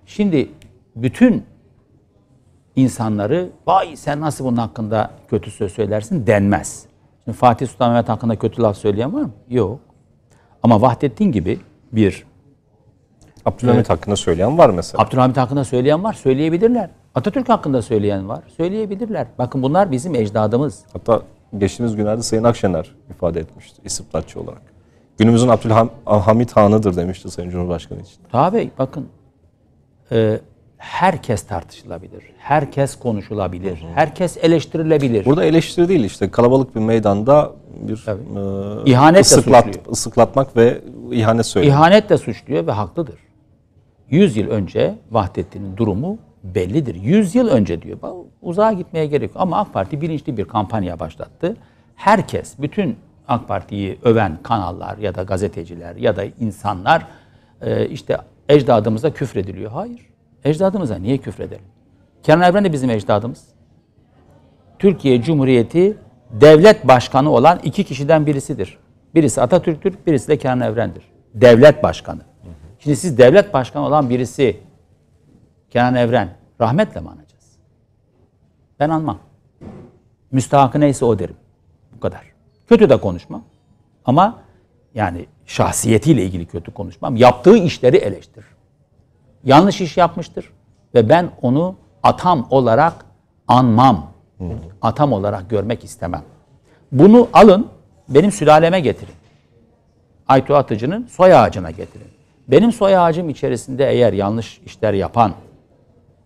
Şimdi bütün insanları vay sen nasıl bunun hakkında kötü söz söylersin denmez. Şimdi Fatih Sultan Mehmet hakkında kötü laf söyleyen var mı? Yok. Ama Vahdettin gibi bir Abdülhamit evet. hakkında söyleyen var mesela. Abdülhamit hakkında söyleyen var, söyleyebilirler. Atatürk hakkında söyleyen var, söyleyebilirler. Bakın bunlar bizim ecdadımız. Hatta geçtiğimiz günlerde Sayın Akşener ifade etmişti istibdatçı olarak. Günümüzün Abdülhamit Hanı'dır demişti Sayın Cumhurbaşkanı için. Tabii bakın e, herkes tartışılabilir, herkes konuşulabilir, hı hı. herkes eleştirilebilir. Burada eleştiri değil işte kalabalık bir meydanda bir Tabii. e, ihanetle ısıklat, suçluyor. ısıklatmak ve ihanet söylüyor. İhanetle suçluyor ve haklıdır. 100 yıl önce Vahdettin'in durumu bellidir. 100 yıl önce diyor. Uzağa gitmeye gerek yok. Ama AK Parti bilinçli bir kampanya başlattı. Herkes, bütün AK Parti'yi öven kanallar ya da gazeteciler ya da insanlar e, işte ecdadımıza küfrediliyor. Hayır. Ecdadımıza niye küfredelim? Kenan Evren de bizim ecdadımız. Türkiye Cumhuriyeti devlet başkanı olan iki kişiden birisidir. Birisi Atatürk'tür, birisi de Kenan Evren'dir. Devlet başkanı. Şimdi siz devlet başkanı olan birisi Kenan Evren rahmetle mi anacağız? Ben anmam. Müstahakı neyse o derim. Bu kadar. Kötü de konuşmam. Ama yani şahsiyetiyle ilgili kötü konuşmam. Yaptığı işleri eleştir. Yanlış iş yapmıştır. Ve ben onu atam olarak anmam. Atam olarak görmek istemem. Bunu alın benim sülaleme getirin. Aytu Atıcı'nın soy ağacına getirin. Benim soy ağacım içerisinde eğer yanlış işler yapan,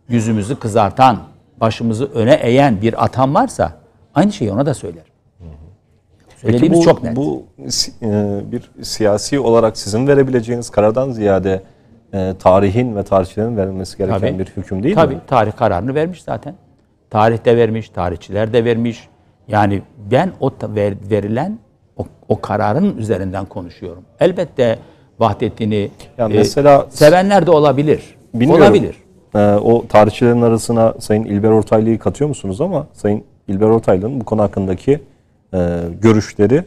yüzümüzü kızartan, başımızı öne eğen bir atam varsa aynı şeyi ona da söylerim. Söylediğimiz Peki bu, çok net. Bu e, bir siyasi olarak sizin verebileceğiniz karardan ziyade e, tarihin ve tarihçilerin verilmesi gereken tabii, bir hüküm değil tabii, mi? Tabii tarih kararını vermiş zaten. Tarih de vermiş, tarihçiler de vermiş. Yani ben o ver, verilen o, o kararın üzerinden konuşuyorum. Elbette Vahdettin'i yani e, mesela, e, sevenler de olabilir. Bilmiyorum. Olabilir. Ee, o tarihçilerin arasına Sayın İlber Ortaylı'yı katıyor musunuz ama Sayın İlber Ortaylı'nın bu konu hakkındaki e, görüşleri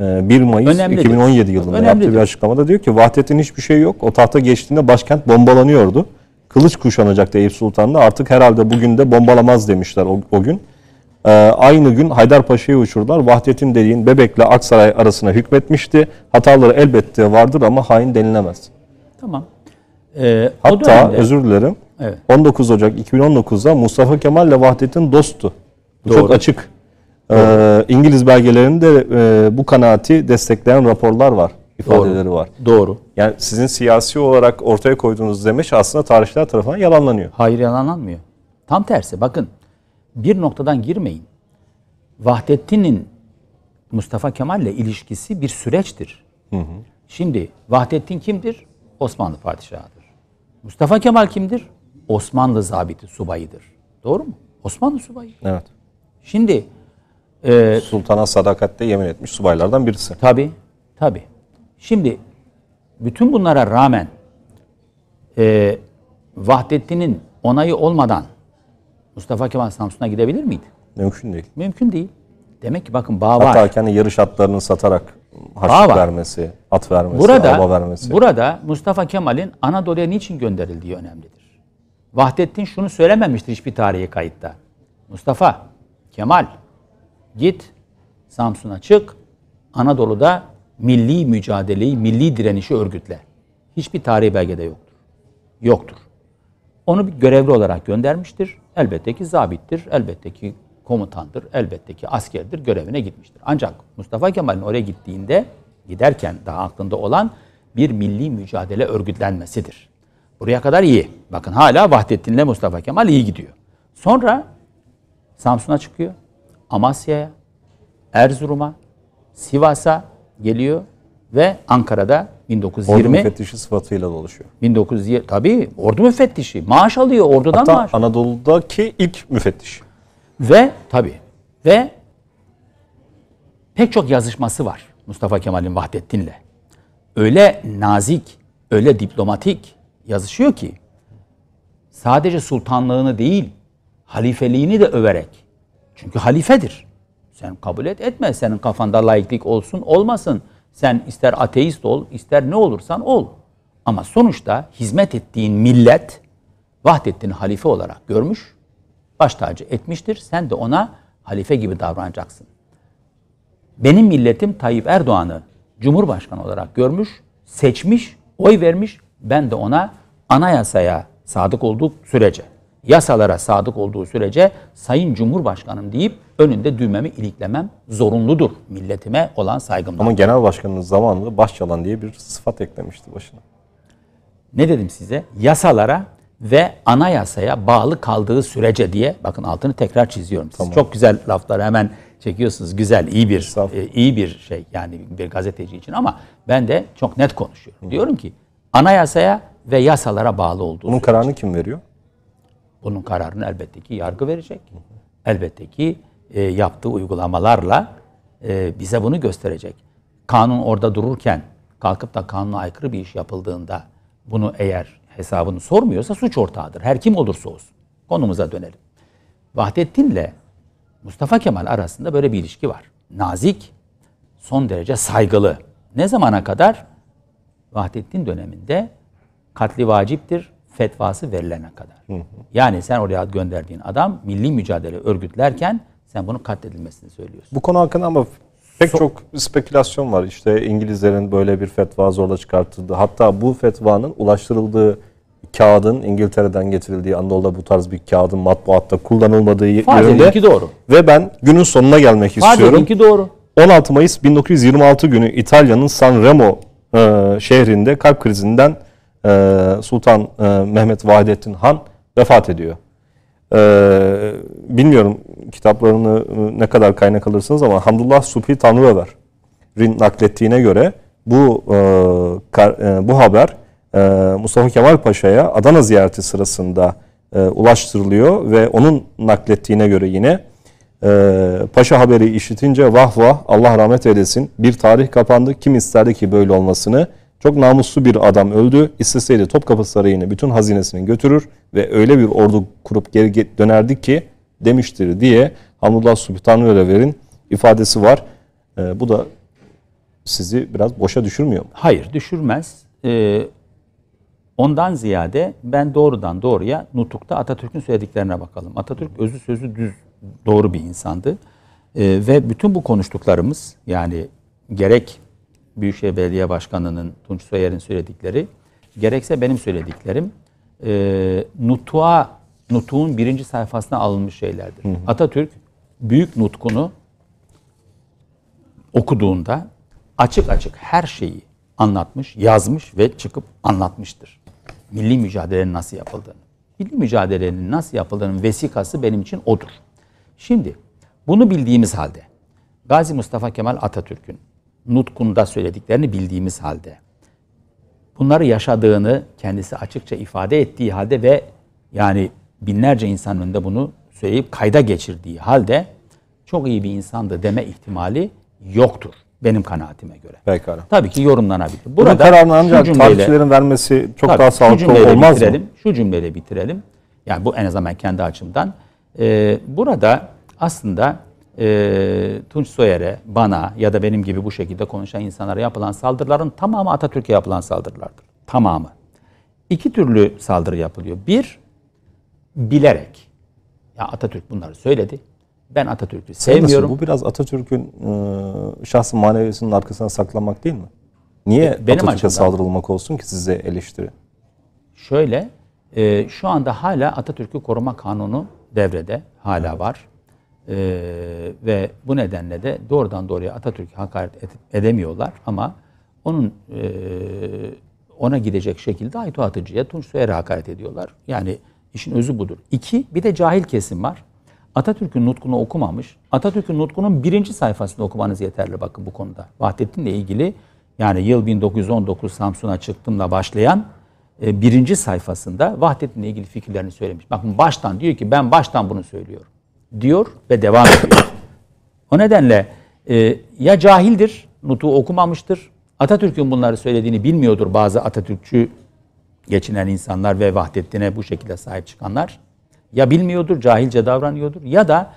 1 e, Mayıs Önemlidir. 2017 yılında Önemlidir. yaptığı bir açıklamada diyor ki Vahdettin hiçbir şey yok. O tahta geçtiğinde başkent bombalanıyordu. Kılıç kuşanacaktı Eyüp Sultan'la. Artık herhalde bugün de bombalamaz demişler o, o gün. Ee, aynı gün Haydarpaşa'yı uçurdular. Vahdettin Deli'nin Bebek'le Aksaray arasına hükmetmişti. Hataları elbette vardır ama hain denilemez. Tamam. Ee, Hatta dönemde, özür dilerim. Evet. 19 Ocak 2019'da Mustafa Kemal ile Vahdettin dosttu. Bu Doğru. Çok açık. Ee, İngiliz belgelerinde e, bu kanaati destekleyen raporlar var. ifadeleri Doğru. var. Doğru. Yani sizin siyasi olarak ortaya koyduğunuz demeç aslında tarihçiler tarafından yalanlanıyor. Hayır yalanlanmıyor. Tam tersi. Bakın bir noktadan girmeyin. Vahdettin'in Mustafa Kemal'le ilişkisi bir süreçtir. Hı hı. Şimdi Vahdettin kimdir? Osmanlı padişahıdır. Mustafa Kemal kimdir? Osmanlı zabiti, subayıdır. Doğru mu? Osmanlı subayı. Evet. Şimdi e, Sultana sadakatte yemin etmiş subaylardan birisi. Tabi, tabi. Şimdi bütün bunlara rağmen e, Vahdettin'in onayı olmadan Mustafa Kemal Samsun'a gidebilir miydi? Mümkün değil. Mümkün değil. Demek ki bakın bağ Hatta var. Hatta kendi yarış atlarını satarak harçlık vermesi, at vermesi, burada, araba vermesi. Burada Mustafa Kemal'in Anadolu'ya niçin gönderildiği önemlidir. Vahdettin şunu söylememiştir hiçbir tarihi kayıtta. Mustafa, Kemal git Samsun'a çık. Anadolu'da milli mücadeleyi, milli direnişi örgütle. Hiçbir tarihi belgede yoktur. Yoktur. Onu bir görevli olarak göndermiştir elbette ki zabittir, elbette ki komutandır, elbette ki askerdir, görevine gitmiştir. Ancak Mustafa Kemal'in oraya gittiğinde, giderken daha aklında olan bir milli mücadele örgütlenmesidir. Buraya kadar iyi. Bakın hala Vahdettin'le Mustafa Kemal iyi gidiyor. Sonra Samsun'a çıkıyor, Amasya'ya, Erzurum'a, Sivas'a geliyor ve Ankara'da 1920 Ordu müfettişi sıfatıyla dolaşıyor. 1920 tabii ordu müfettişi maaş alıyor ordudan Hatta maaş. Anadolu'daki ilk müfettiş. Ve tabii ve pek çok yazışması var Mustafa Kemal'in Vahdettin'le. Öyle nazik, öyle diplomatik yazışıyor ki sadece sultanlığını değil halifeliğini de överek. Çünkü halifedir. Sen kabul et etme senin kafanda laiklik olsun olmasın sen ister ateist ol, ister ne olursan ol. Ama sonuçta hizmet ettiğin millet vahdettin halife olarak görmüş, baş tacı etmiştir. Sen de ona halife gibi davranacaksın. Benim milletim Tayyip Erdoğan'ı Cumhurbaşkanı olarak görmüş, seçmiş, oy vermiş. Ben de ona anayasaya sadık olduk sürece yasalara sadık olduğu sürece Sayın Cumhurbaşkanım deyip önünde düğmemi iliklemem zorunludur milletime olan saygımdan. Ama genel başkanınız zamanında başçalan diye bir sıfat eklemişti başına. Ne dedim size? Yasalara ve anayasaya bağlı kaldığı sürece diye bakın altını tekrar çiziyorum. Siz tamam. çok güzel lafları hemen çekiyorsunuz. Güzel, iyi bir e, iyi bir şey yani bir gazeteci için ama ben de çok net konuşuyorum. Hı. Diyorum ki anayasaya ve yasalara bağlı olduğu. Bunun sürece. kararını kim veriyor? Bunun kararını elbette ki yargı verecek. Elbette ki e, yaptığı uygulamalarla e, bize bunu gösterecek. Kanun orada dururken kalkıp da kanuna aykırı bir iş yapıldığında bunu eğer hesabını sormuyorsa suç ortağıdır. Her kim olursa olsun. Konumuza dönelim. Vahdettin'le Mustafa Kemal arasında böyle bir ilişki var. Nazik, son derece saygılı. Ne zamana kadar? Vahdettin döneminde katli vaciptir, fetvası verilene kadar. Hı hı. Yani sen oraya gönderdiğin adam milli mücadele örgütlerken sen bunun katledilmesini söylüyorsun. Bu konu hakkında ama pek so çok spekülasyon var. İşte İngilizlerin böyle bir fetva zorla çıkartıldı. Hatta bu fetvanın ulaştırıldığı kağıdın İngiltere'den getirildiği Anadolu'da bu tarz bir kağıdın matbuatta kullanılmadığı Farz yönünde. doğru. Ve ben günün sonuna gelmek Farz istiyorum. Farz doğru. 16 Mayıs 1926 günü İtalya'nın San Remo e, şehrinde kalp krizinden ee, Sultan e, Mehmet Vahidettin Han vefat ediyor. Ee, bilmiyorum kitaplarını e, ne kadar kaynak alırsınız ama Hamdullah Supi Tanrıöver'in naklettiğine göre bu e, bu haber Mustafa Kemal Paşa'ya Adana ziyareti sırasında ulaştırılıyor ve onun naklettiğine göre yine Paşa haberi işitince vah vah Allah rahmet eylesin bir tarih kapandı kim isterdi ki böyle olmasını çok namuslu bir adam öldü. İsteseydi Topkapı Sarayı'nı bütün hazinesini götürür ve öyle bir ordu kurup geri dönerdi ki demiştir diye Hamdullah Sultan Ölever'in ifadesi var. E, bu da sizi biraz boşa düşürmüyor mu? Hayır düşürmez. E, ondan ziyade ben doğrudan doğruya Nutuk'ta Atatürk'ün söylediklerine bakalım. Atatürk özü sözü düz doğru bir insandı. E, ve bütün bu konuştuklarımız yani gerek Büyükşehir Belediye Başkanı'nın Tunç Soyer'in söyledikleri gerekse benim söylediklerim e, nutuğa, nutuğun birinci sayfasına alınmış şeylerdir. Hı hı. Atatürk büyük nutkunu okuduğunda açık açık her şeyi anlatmış, yazmış ve çıkıp anlatmıştır. Milli mücadelenin nasıl yapıldığını. Milli mücadelenin nasıl yapıldığının vesikası benim için odur. Şimdi bunu bildiğimiz halde Gazi Mustafa Kemal Atatürk'ün nutkunda söylediklerini bildiğimiz halde. Bunları yaşadığını kendisi açıkça ifade ettiği halde ve yani binlerce insanın önünde bunu söyleyip kayda geçirdiği halde çok iyi bir insandı deme ihtimali yoktur benim kanaatime göre. Pekala. Tabii ki yorumlanabilir. Burada kararını ancak cümleyle, tarihçilerin vermesi çok tabii, daha sağlıklı olmaz bitirelim, mı? Şu cümleyle bitirelim. Yani bu en azından kendi açımdan. Ee, burada aslında e, Tunç Soyer'e, bana ya da benim gibi bu şekilde konuşan insanlara yapılan saldırıların tamamı Atatürk'e yapılan saldırılardır. Tamamı. İki türlü saldırı yapılıyor. Bir, bilerek. Ya Atatürk bunları söyledi. Ben Atatürk'ü sevmiyorum. Bu biraz Atatürk'ün e, şahsı manevisinin arkasına saklamak değil mi? Niye e, Benim Atatürk'e saldırılmak olsun ki size eleştiri? Şöyle, e, şu anda hala Atatürk'ü koruma kanunu devrede. Hala evet. var. Ee, ve bu nedenle de doğrudan doğruya Atatürk'e hakaret et, edemiyorlar ama onun e, ona gidecek şekilde Aytu Atıcı'ya, Tunç Soyer'e hakaret ediyorlar. Yani işin özü budur. İki, bir de cahil kesim var. Atatürk'ün nutkunu okumamış. Atatürk'ün nutkunun birinci sayfasını okumanız yeterli bakın bu konuda. Vahdettin'le ilgili yani yıl 1919 Samsun'a çıktımla başlayan e, birinci sayfasında Vahdettin'le ilgili fikirlerini söylemiş. Bakın baştan diyor ki ben baştan bunu söylüyorum diyor ve devam ediyor. O nedenle e, ya cahildir, nutuğu okumamıştır, Atatürk'ün bunları söylediğini bilmiyordur bazı Atatürkçü geçinen insanlar ve Vahdettin'e bu şekilde sahip çıkanlar. Ya bilmiyordur, cahilce davranıyordur ya da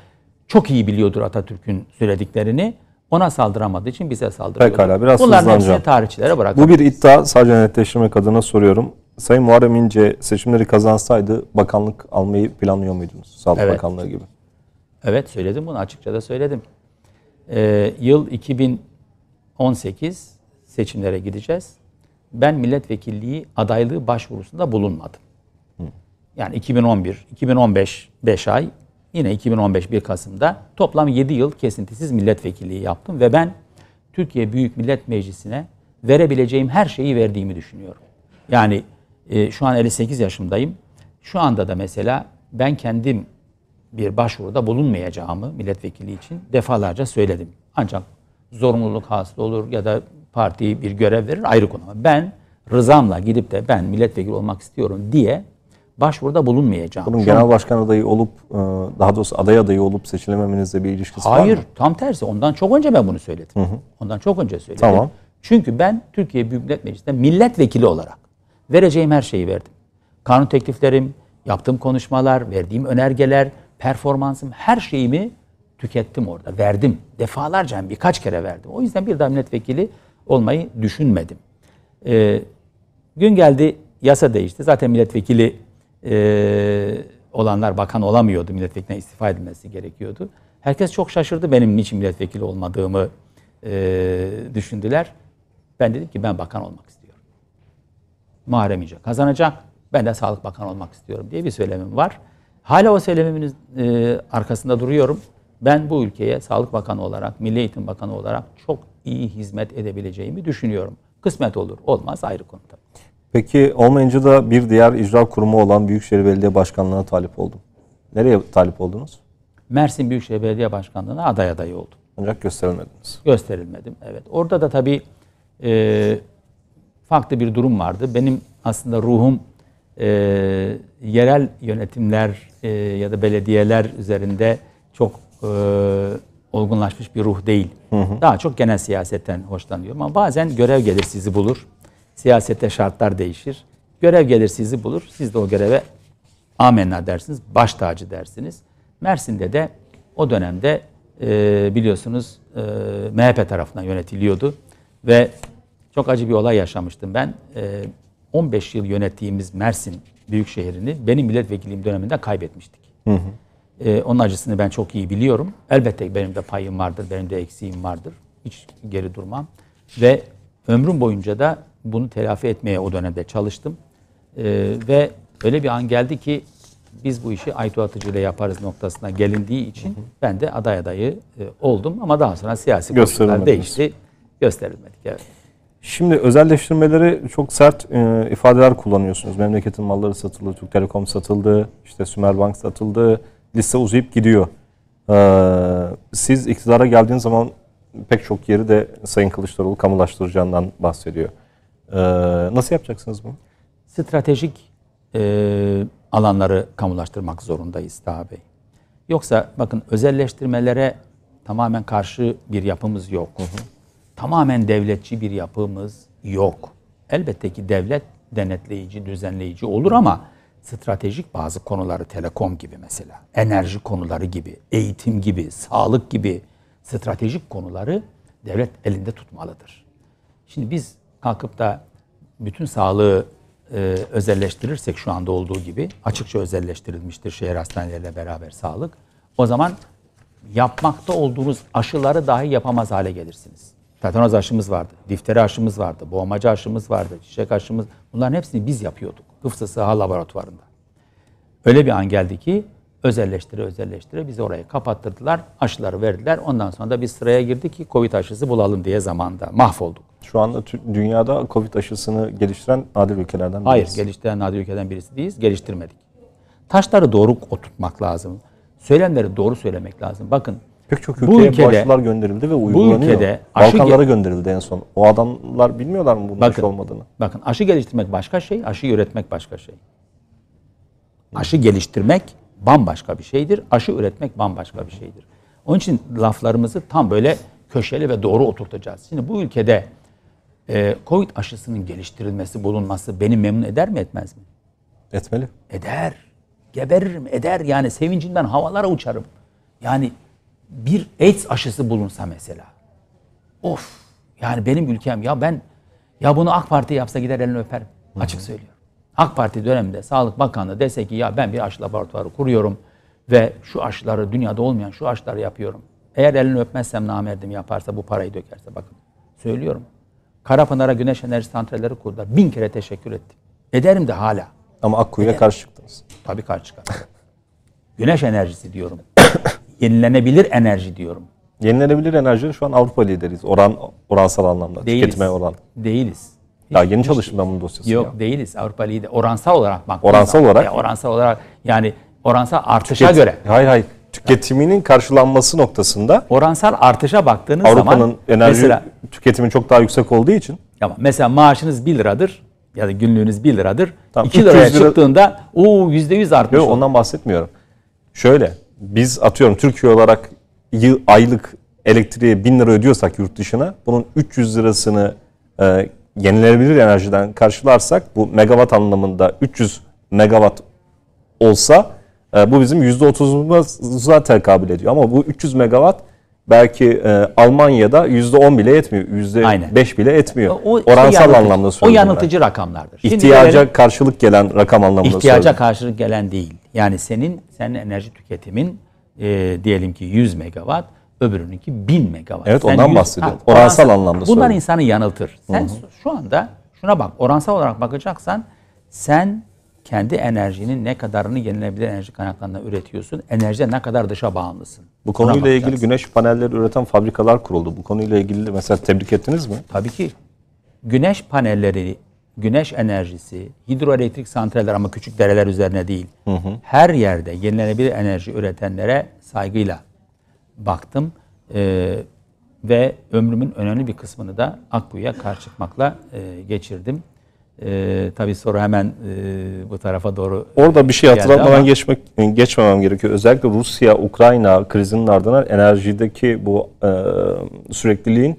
çok iyi biliyordur Atatürk'ün söylediklerini. Ona saldıramadığı için bize saldırıyor. Pekala biraz Bunların hızlanacağım. hepsini tarihçilere bırakalım. Bu bir iddia sadece netleştirmek adına soruyorum. Sayın Muharrem İnce seçimleri kazansaydı bakanlık almayı planlıyor muydunuz? Sağlık evet. Bakanlığı gibi. Evet söyledim bunu açıkça da söyledim. Ee, yıl 2018 seçimlere gideceğiz. Ben milletvekilliği adaylığı başvurusunda bulunmadım. Yani 2011, 2015 5 ay yine 2015 1 Kasım'da toplam 7 yıl kesintisiz milletvekilliği yaptım ve ben Türkiye Büyük Millet Meclisi'ne verebileceğim her şeyi verdiğimi düşünüyorum. Yani e, şu an 58 yaşındayım. Şu anda da mesela ben kendim bir başvuruda bulunmayacağımı milletvekili için defalarca söyledim. Ancak zorunluluk hasıl olur ya da parti bir görev verir ayrı konu. Ben rızamla gidip de ben milletvekili olmak istiyorum diye başvuruda bulunmayacağım. Bunun Şu genel an... başkan adayı olup e, daha doğrusu aday adayı olup seçilememenizle bir ilişkisi Hayır, var mı? Hayır tam tersi. Ondan çok önce ben bunu söyledim. Hı hı. Ondan çok önce söyledim. Tamam. Çünkü ben Türkiye Büyük Millet Meclisi'nde milletvekili olarak vereceğim her şeyi verdim. Kanun tekliflerim, yaptığım konuşmalar, verdiğim önergeler, performansım, her şeyimi tükettim orada. Verdim. Defalarca hem birkaç kere verdim. O yüzden bir daha milletvekili olmayı düşünmedim. Ee, gün geldi yasa değişti. Zaten milletvekili e, olanlar bakan olamıyordu. Milletvekiline istifa edilmesi gerekiyordu. Herkes çok şaşırdı benim niçin milletvekili olmadığımı e, düşündüler. Ben dedim ki ben bakan olmak istiyorum. Muharrem İnce kazanacak. Ben de Sağlık bakan olmak istiyorum diye bir söylemim var. Hala o söylemimin e, arkasında duruyorum. Ben bu ülkeye Sağlık Bakanı olarak, Milli Eğitim Bakanı olarak çok iyi hizmet edebileceğimi düşünüyorum. Kısmet olur, olmaz ayrı konu tabii. Peki olmayınca da bir diğer icra kurumu olan Büyükşehir Belediye Başkanlığı'na talip oldum. Nereye talip oldunuz? Mersin Büyükşehir Belediye Başkanlığı'na aday adayı oldum. Ancak gösterilmediniz. Gösterilmedim, evet. Orada da tabii e, farklı bir durum vardı. Benim aslında ruhum e, yerel yönetimler e, ya da belediyeler üzerinde çok e, olgunlaşmış bir ruh değil. Hı hı. Daha çok genel siyasetten hoşlanıyor. Ama bazen görev gelir sizi bulur. Siyasette şartlar değişir. Görev gelir sizi bulur. Siz de o göreve amenna dersiniz. Baş tacı dersiniz. Mersin'de de o dönemde e, biliyorsunuz e, MHP tarafından yönetiliyordu. Ve çok acı bir olay yaşamıştım ben. E, 15 yıl yönettiğimiz Mersin büyük şehrini benim milletvekilliğim döneminde kaybetmiştik. Hı hı. Ee, onun acısını ben çok iyi biliyorum. Elbette benim de payım vardır, benim de eksiğim vardır. Hiç geri durmam. Ve ömrüm boyunca da bunu telafi etmeye o dönemde çalıştım. Ee, ve öyle bir an geldi ki biz bu işi Aytu Atıcı ile yaparız noktasına gelindiği için hı hı. ben de aday adayı e, oldum ama daha sonra siyasi koşullar değişti. Gösterilmedik. Evet. Şimdi özelleştirmeleri çok sert e, ifadeler kullanıyorsunuz. Memleketin malları satıldı, Türk Telekom satıldı, işte Sümerbank satıldı, liste uzayıp gidiyor. Ee, siz iktidara geldiğiniz zaman pek çok yeri de Sayın Kılıçdaroğlu kamulaştıracağından bahsediyor. Ee, nasıl yapacaksınız bunu? Stratejik e, alanları kamulaştırmak zorundayız Taha Bey. Yoksa bakın özelleştirmelere tamamen karşı bir yapımız yok. Hı hı tamamen devletçi bir yapımız yok. Elbette ki devlet denetleyici, düzenleyici olur ama stratejik bazı konuları telekom gibi mesela, enerji konuları gibi, eğitim gibi, sağlık gibi stratejik konuları devlet elinde tutmalıdır. Şimdi biz kalkıp da bütün sağlığı e, özelleştirirsek şu anda olduğu gibi açıkça özelleştirilmiştir şehir hastaneleriyle beraber sağlık. O zaman yapmakta olduğunuz aşıları dahi yapamaz hale gelirsiniz tetanoz aşımız vardı, difteri aşımız vardı, boğmaca aşımız vardı, çiçek aşımız. Bunların hepsini biz yapıyorduk. Hıfzı Sıha laboratuvarında. Öyle bir an geldi ki özelleştire özelleştire bizi oraya kapattırdılar. Aşıları verdiler. Ondan sonra da biz sıraya girdik ki Covid aşısı bulalım diye zamanda mahvolduk. Şu anda dünyada Covid aşısını geliştiren nadir ülkelerden birisi. Hayır geliştiren nadir ülkeden birisi değiliz. Geliştirmedik. Taşları doğru oturtmak lazım. Söylemleri doğru söylemek lazım. Bakın Pek çok ülkeye bu ülkede, bağışlar gönderildi ve uygulanıyor. Bu ülkede aşı Balkanlara gönderildi en son. O adamlar bilmiyorlar mı bunun bakın, aşı olmadığını? Bakın aşı geliştirmek başka şey, aşı üretmek başka şey. Aşı geliştirmek bambaşka bir şeydir. Aşı üretmek bambaşka bir şeydir. Onun için laflarımızı tam böyle köşeli ve doğru oturtacağız. Şimdi bu ülkede e, Covid aşısının geliştirilmesi, bulunması beni memnun eder mi etmez mi? Etmeli. Eder. Geberirim, eder. Yani sevincinden havalara uçarım. Yani bir AIDS aşısı bulunsa mesela. Of yani benim ülkem ya ben ya bunu AK Parti yapsa gider elini öperim. Hı-hı. Açık söylüyorum. AK Parti döneminde Sağlık Bakanlığı dese ki ya ben bir aşı laboratuvarı kuruyorum ve şu aşıları dünyada olmayan şu aşıları yapıyorum. Eğer elini öpmezsem namerdim yaparsa bu parayı dökerse bakın. Söylüyorum. Karapınar'a güneş enerji santralleri kurdular. Bin kere teşekkür ettim. Ederim de hala. Ama Akkuyu'ya karşı çıktınız. Tabii karşı çıkardım. <laughs> güneş enerjisi diyorum. Yenilenebilir enerji diyorum. Yenilenebilir enerjide şu an Avrupa lideriyiz. Oran oransal anlamda değiliz. tüketme oran. Değiliz. Hiç, Daha yeni hiç, çalıştım ben bunun dosyasını. Yok ya. değiliz Avrupa lideri. Oransal olarak bak. Oransal lazım. olarak. Ya, oransal olarak yani oransal artışa Tüket, göre. Hayır hayır. Tüketiminin karşılanması noktasında oransal artışa baktığınız Avrupa'nın zaman Avrupa'nın enerji mesela, tüketimi çok daha yüksek olduğu için. Ama Mesela maaşınız 1 liradır ya da günlüğünüz 1 liradır. Tamam, 2 liraya lira... çıktığında o %100 artmış. Yok ondan bahsetmiyorum. Şöyle biz atıyorum Türkiye olarak yıl aylık elektriğe 1000 lira ödüyorsak yurt dışına bunun 300 lirasını e, yenilenebilir enerjiden karşılarsak bu megawatt anlamında 300 megawatt olsa e, bu bizim %30'umuza tekabül ediyor. Ama bu 300 megawatt belki e, Almanya'da %10 bile etmiyor. %5 bile etmiyor. O, şey Oransal yanıltıcı, anlamda söylüyorum. O yanıltıcı ben. rakamlardır. İhtiyaca Şimdi karşılık gelen rakam anlamında ihtiyaca söylüyorum. İhtiyaca karşılık gelen değil. Yani senin senin enerji tüketimin e, diyelim ki 100 megawatt, öbürününki 1000 megawatt. Evet Sen ondan 100, Ha, oransal, oransal anlamda Bunlar insanı yanıltır. Sen Hı-hı. şu anda şuna bak oransal olarak bakacaksan sen kendi enerjinin ne kadarını yenilebilir enerji kaynaklarından üretiyorsun? enerjiye ne kadar dışa bağımlısın? Bu konuyla ilgili güneş panelleri üreten fabrikalar kuruldu. Bu konuyla ilgili mesela tebrik ettiniz mi? Tabii ki. Güneş panelleri güneş enerjisi, hidroelektrik santraller ama küçük dereler üzerine değil. Hı hı. Her yerde yenilenebilir enerji üretenlere saygıyla baktım. Ee, ve ömrümün önemli bir kısmını da Akkuyu'ya karşı çıkmakla e, geçirdim. E, tabii sonra hemen e, bu tarafa doğru Orada bir şey hatırlatmadan ama... geçmek e, geçmemem gerekiyor. Özellikle Rusya Ukrayna krizinin ardından enerjideki bu e, sürekliliğin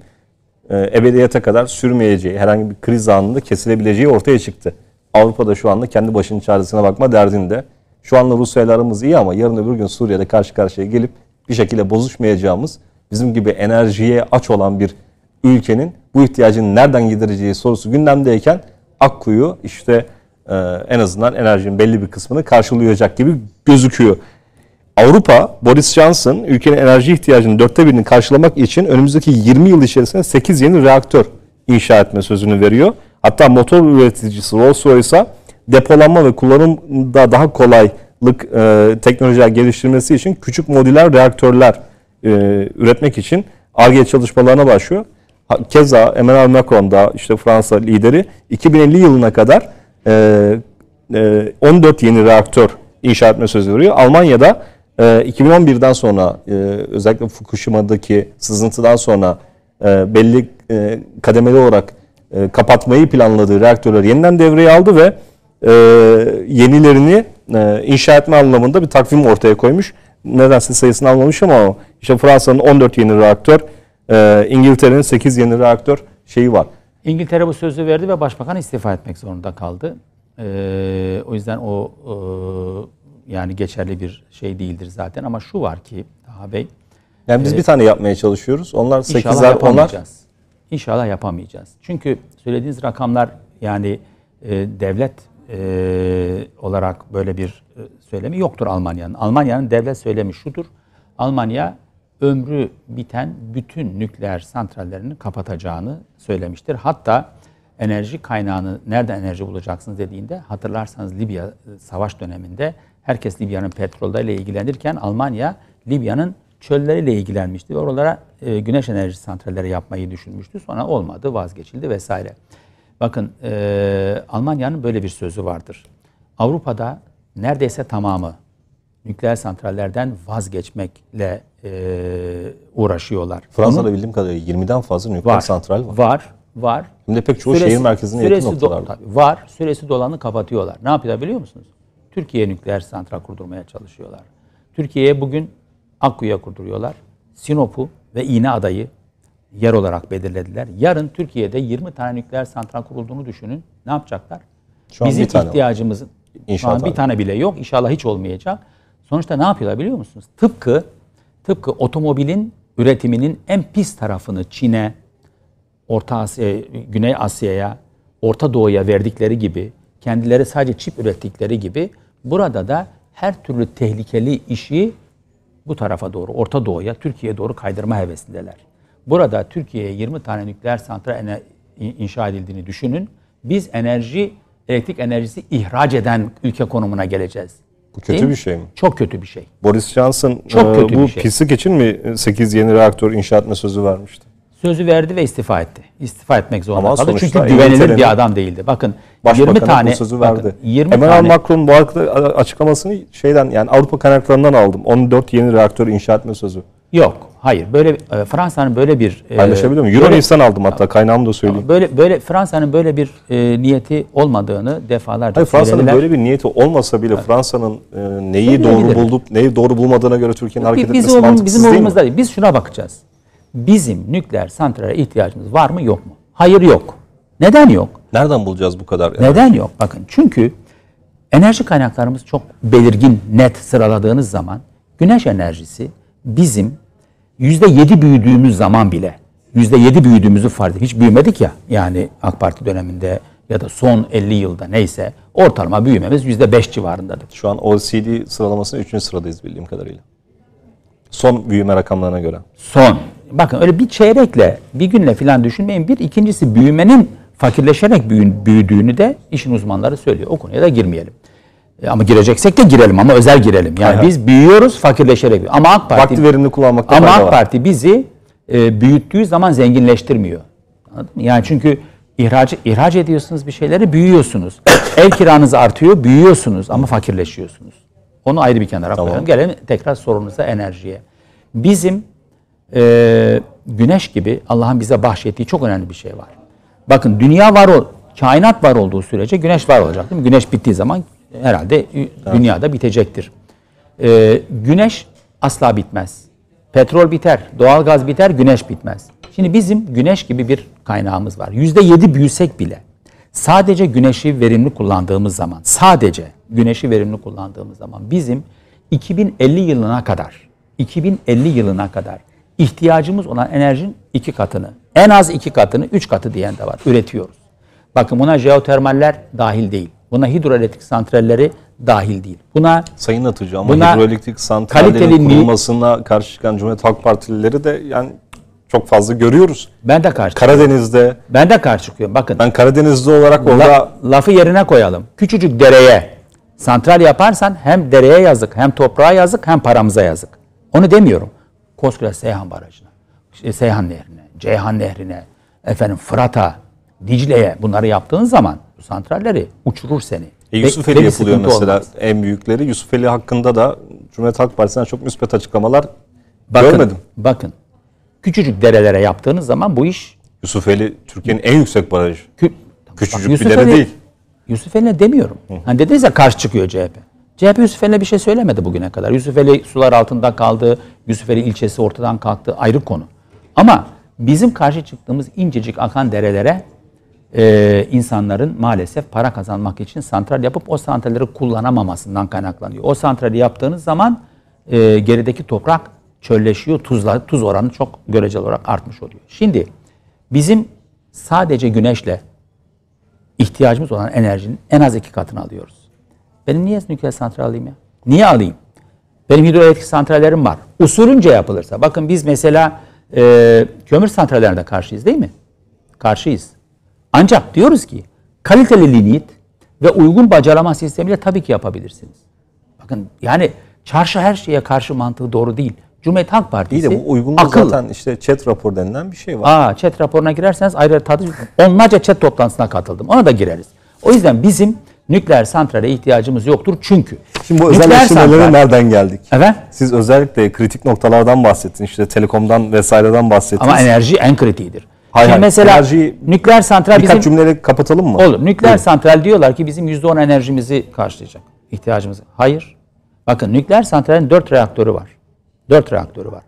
e, ebediyete kadar sürmeyeceği, herhangi bir kriz anında kesilebileceği ortaya çıktı. Avrupa'da şu anda kendi başının çaresine bakma derdinde. Şu anda Rusya iyi ama yarın öbür gün Suriye'de karşı karşıya gelip bir şekilde bozuşmayacağımız, bizim gibi enerjiye aç olan bir ülkenin bu ihtiyacını nereden gidereceği sorusu gündemdeyken Akkuyu işte e, en azından enerjinin belli bir kısmını karşılayacak gibi gözüküyor. Avrupa, Boris Johnson ülkenin enerji ihtiyacının dörtte birini karşılamak için önümüzdeki 20 yıl içerisinde 8 yeni reaktör inşa etme sözünü veriyor. Hatta motor üreticisi Rolls-Royce'a depolanma ve kullanımda daha kolaylık e, teknolojiler geliştirmesi için küçük modüler reaktörler e, üretmek için ARGE çalışmalarına başlıyor. Keza Emmanuel Macron da işte Fransa lideri 2050 yılına kadar e, e, 14 yeni reaktör inşa etme sözü veriyor. Almanya'da ee, e, 2011'den sonra özellikle Fukushima'daki sızıntıdan sonra e, belli e, kademeli olarak e, kapatmayı planladığı reaktörleri yeniden devreye aldı ve yenilerini e, inşa etme anlamında bir takvim ortaya koymuş. Nedense sayısını almamış ama işte Fransa'nın 14 yeni reaktör, İngiltere'nin 8 yeni reaktör şeyi var. İngiltere bu sözü verdi ve başbakan istifa etmek zorunda kaldı. E, o yüzden o e, yani geçerli bir şey değildir zaten ama şu var ki daha bey. Yani biz e, bir tane yapmaya çalışıyoruz. Onlar 8'er onlar. İnşallah yapamayacağız. Çünkü söylediğiniz rakamlar yani e, devlet e, olarak böyle bir e, söylemi yoktur Almanya'nın. Almanya'nın devlet söylemi şudur. Almanya ömrü biten bütün nükleer santrallerini kapatacağını söylemiştir. Hatta enerji kaynağını nereden enerji bulacaksınız dediğinde hatırlarsanız Libya savaş döneminde herkes Libya'nın petrolleriyle ilgilenirken Almanya Libya'nın çölleriyle ilgilenmişti oralara e, güneş enerji santralleri yapmayı düşünmüştü. Sonra olmadı, vazgeçildi vesaire. Bakın e, Almanya'nın böyle bir sözü vardır. Avrupa'da neredeyse tamamı nükleer santrallerden vazgeçmekle e, uğraşıyorlar. Fransa'da Onun, bildiğim kadarıyla 20'den fazla nükleer var, santral var. Var, var. Hem de pek çoğu süresi, şehir merkezine yakın noktalarda. Do- var, süresi dolanı kapatıyorlar. Ne yapıyorlar biliyor musunuz? Türkiye'ye nükleer santral kurdurmaya çalışıyorlar. Türkiye'ye bugün Akkuya kurduruyorlar. Sinop'u ve İğne Adayı yer olarak belirlediler. Yarın Türkiye'de 20 tane nükleer santral kurulduğunu düşünün. Ne yapacaklar? Şu Bizim ihtiyacımız şu an bir tane bile yok. İnşallah hiç olmayacak. Sonuçta ne yapıyorlar biliyor musunuz? Tıpkı tıpkı otomobilin üretiminin en pis tarafını Çin'e, Orta Asya, Güney Asya'ya, Orta Doğu'ya verdikleri gibi, kendileri sadece çip ürettikleri gibi Burada da her türlü tehlikeli işi bu tarafa doğru, Orta Doğu'ya, Türkiye'ye doğru kaydırma hevesindeler. Burada Türkiye'ye 20 tane nükleer santral inşa edildiğini düşünün. Biz enerji, elektrik enerjisi ihraç eden ülke konumuna geleceğiz. Bu kötü Değil bir şey mi? Çok kötü bir şey. Boris Johnson Çok e, kötü bu şey. pislik için mi 8 yeni reaktör inşa etme sözü vermişti? sözü verdi ve istifa etti. İstifa etmek zorunda Ama kaldı çünkü güvenilir bir adam değildi. Bakın Başbakanı 20 tane sözü verdi. Bakın, 20 Emmanuel tane, Macron bu açıklamasını şeyden yani Avrupa kaynaklarından aldım. 14 yeni reaktör inşa etme sözü. Yok. Hayır. Böyle e, Fransa'nın böyle bir e, paylaşabiliyor muyum? Yunanistan aldım hatta kaynağımı da söyleyeyim. Böyle böyle Fransa'nın böyle bir e, niyeti olmadığını defalarca Hayır, Fransa'nın böyle bir niyeti olmasa bile Fransa'nın e, neyi Söyleyebilir. doğru bulup neyi doğru bulmadığına göre Türkiye'nin hareket biz etmesi olum, mantıksız bizim değil mi? Değil. Biz şuna bakacağız bizim nükleer santrale ihtiyacımız var mı yok mu? Hayır yok. Neden yok? Nereden bulacağız bu kadar? Yani? Neden yok? Bakın çünkü enerji kaynaklarımız çok belirgin, net sıraladığınız zaman güneş enerjisi bizim yüzde yedi büyüdüğümüz zaman bile yüzde yedi büyüdüğümüzü farz Hiç büyümedik ya yani AK Parti döneminde ya da son 50 yılda neyse ortalama büyümemiz yüzde beş civarındadır. Şu an OECD sıralamasında üçüncü sıradayız bildiğim kadarıyla. Son büyüme rakamlarına göre. Son bakın öyle bir çeyrekle bir günle filan düşünmeyin. Bir ikincisi büyümenin fakirleşerek büyüdüğünü de işin uzmanları söylüyor. O konuya da girmeyelim. E, ama gireceksek de girelim ama özel girelim. Yani Aynen. biz büyüyoruz fakirleşerek. Ama AK Parti Vakti verimli kullanmakta Ama AK Parti bizi e, büyüttüğü zaman zenginleştirmiyor. Anladın mı? Yani çünkü ihraç, ihraç ediyorsunuz bir şeyleri büyüyorsunuz. <coughs> Ev kiranız artıyor büyüyorsunuz ama fakirleşiyorsunuz. Onu ayrı bir kenara tamam. koyalım. Gelelim tekrar sorunuza enerjiye. Bizim e, güneş gibi Allah'ın bize bahşettiği çok önemli bir şey var. Bakın dünya var o, kainat var olduğu sürece güneş var olacak değil mi? Güneş bittiği zaman herhalde dünyada bitecektir. E, güneş asla bitmez. Petrol biter, doğal gaz biter, güneş bitmez. Şimdi bizim güneş gibi bir kaynağımız var. Yüzde yedi büyüsek bile sadece güneşi verimli kullandığımız zaman, sadece güneşi verimli kullandığımız zaman bizim 2050 yılına kadar, 2050 yılına kadar ihtiyacımız olan enerjinin iki katını, en az iki katını, üç katı diyen de var. Üretiyoruz. Bakın buna jeotermaller dahil değil. Buna hidroelektrik santralleri dahil değil. Buna Sayın Atıcı ama buna hidroelektrik santrallerin kurulmasına karşı çıkan Cumhuriyet Halk Partilileri de yani çok fazla görüyoruz. Ben de karşı. Karadeniz'de. Ben de karşı çıkıyorum. Bakın. Ben Karadeniz'de olarak orada... La, lafı yerine koyalım. Küçücük dereye santral yaparsan hem dereye yazık, hem toprağa yazık, hem paramıza yazık. Onu demiyorum koskoca Seyhan Barajı'na, Seyhan Nehri'ne, Ceyhan Nehri'ne, efendim Fırat'a, Dicle'ye bunları yaptığın zaman bu santralleri uçurur seni. E, Yusufeli yapılıyor mesela olmaz. en büyükleri. Yusufeli hakkında da Cumhuriyet Halk Partisi'nden çok müspet açıklamalar bakın, görmedim. Bakın küçücük derelere yaptığınız zaman bu iş... Yusufeli Türkiye'nin en yüksek barajı. Kü, Küçücük bak, Yusufeli, bir dere değil. Yusufeli'ne demiyorum. Hı. Hani dediniz ya karşı çıkıyor CHP. CHP Yusuf Ali'ne bir şey söylemedi bugüne kadar. Yusuf Ali sular altında kaldı, Yusuf Ali ilçesi ortadan kalktı ayrı konu. Ama bizim karşı çıktığımız incecik akan derelere e, insanların maalesef para kazanmak için santral yapıp o santralleri kullanamamasından kaynaklanıyor. O santrali yaptığınız zaman e, gerideki toprak çölleşiyor, tuzla, tuz oranı çok göreceli olarak artmış oluyor. Şimdi bizim sadece güneşle ihtiyacımız olan enerjinin en az iki katını alıyoruz. Benim niye nükleer santral alayım ya? Niye alayım? Benim hidroelektrik santrallerim var. Usulünce yapılırsa. Bakın biz mesela e, kömür santrallerine karşıyız değil mi? Karşıyız. Ancak diyoruz ki kaliteli lignit ve uygun bacalama sistemiyle tabii ki yapabilirsiniz. Bakın yani çarşı her şeye karşı mantığı doğru değil. Cumhuriyet Halk Partisi İyi de bu uygunluk zaten işte chat rapor denilen bir şey var. Aa chat raporuna girerseniz ayrı tadı onlarca chat toplantısına katıldım. Ona da gireriz. O yüzden bizim nükleer santrale ihtiyacımız yoktur çünkü. Şimdi bu özelleştirmelere nereden geldik? Evet. Siz özellikle kritik noktalardan bahsettiniz. İşte telekomdan vesaireden bahsettiniz. Ama enerji en kritiğidir. Hayır, Şimdi mesela enerji, nükleer santral birkaç bizim... cümleyle kapatalım mı? Olur. Nükleer Buyurun. santral diyorlar ki bizim %10 enerjimizi karşılayacak. ihtiyacımızı. Hayır. Bakın nükleer santralin 4 reaktörü var. 4 reaktörü var.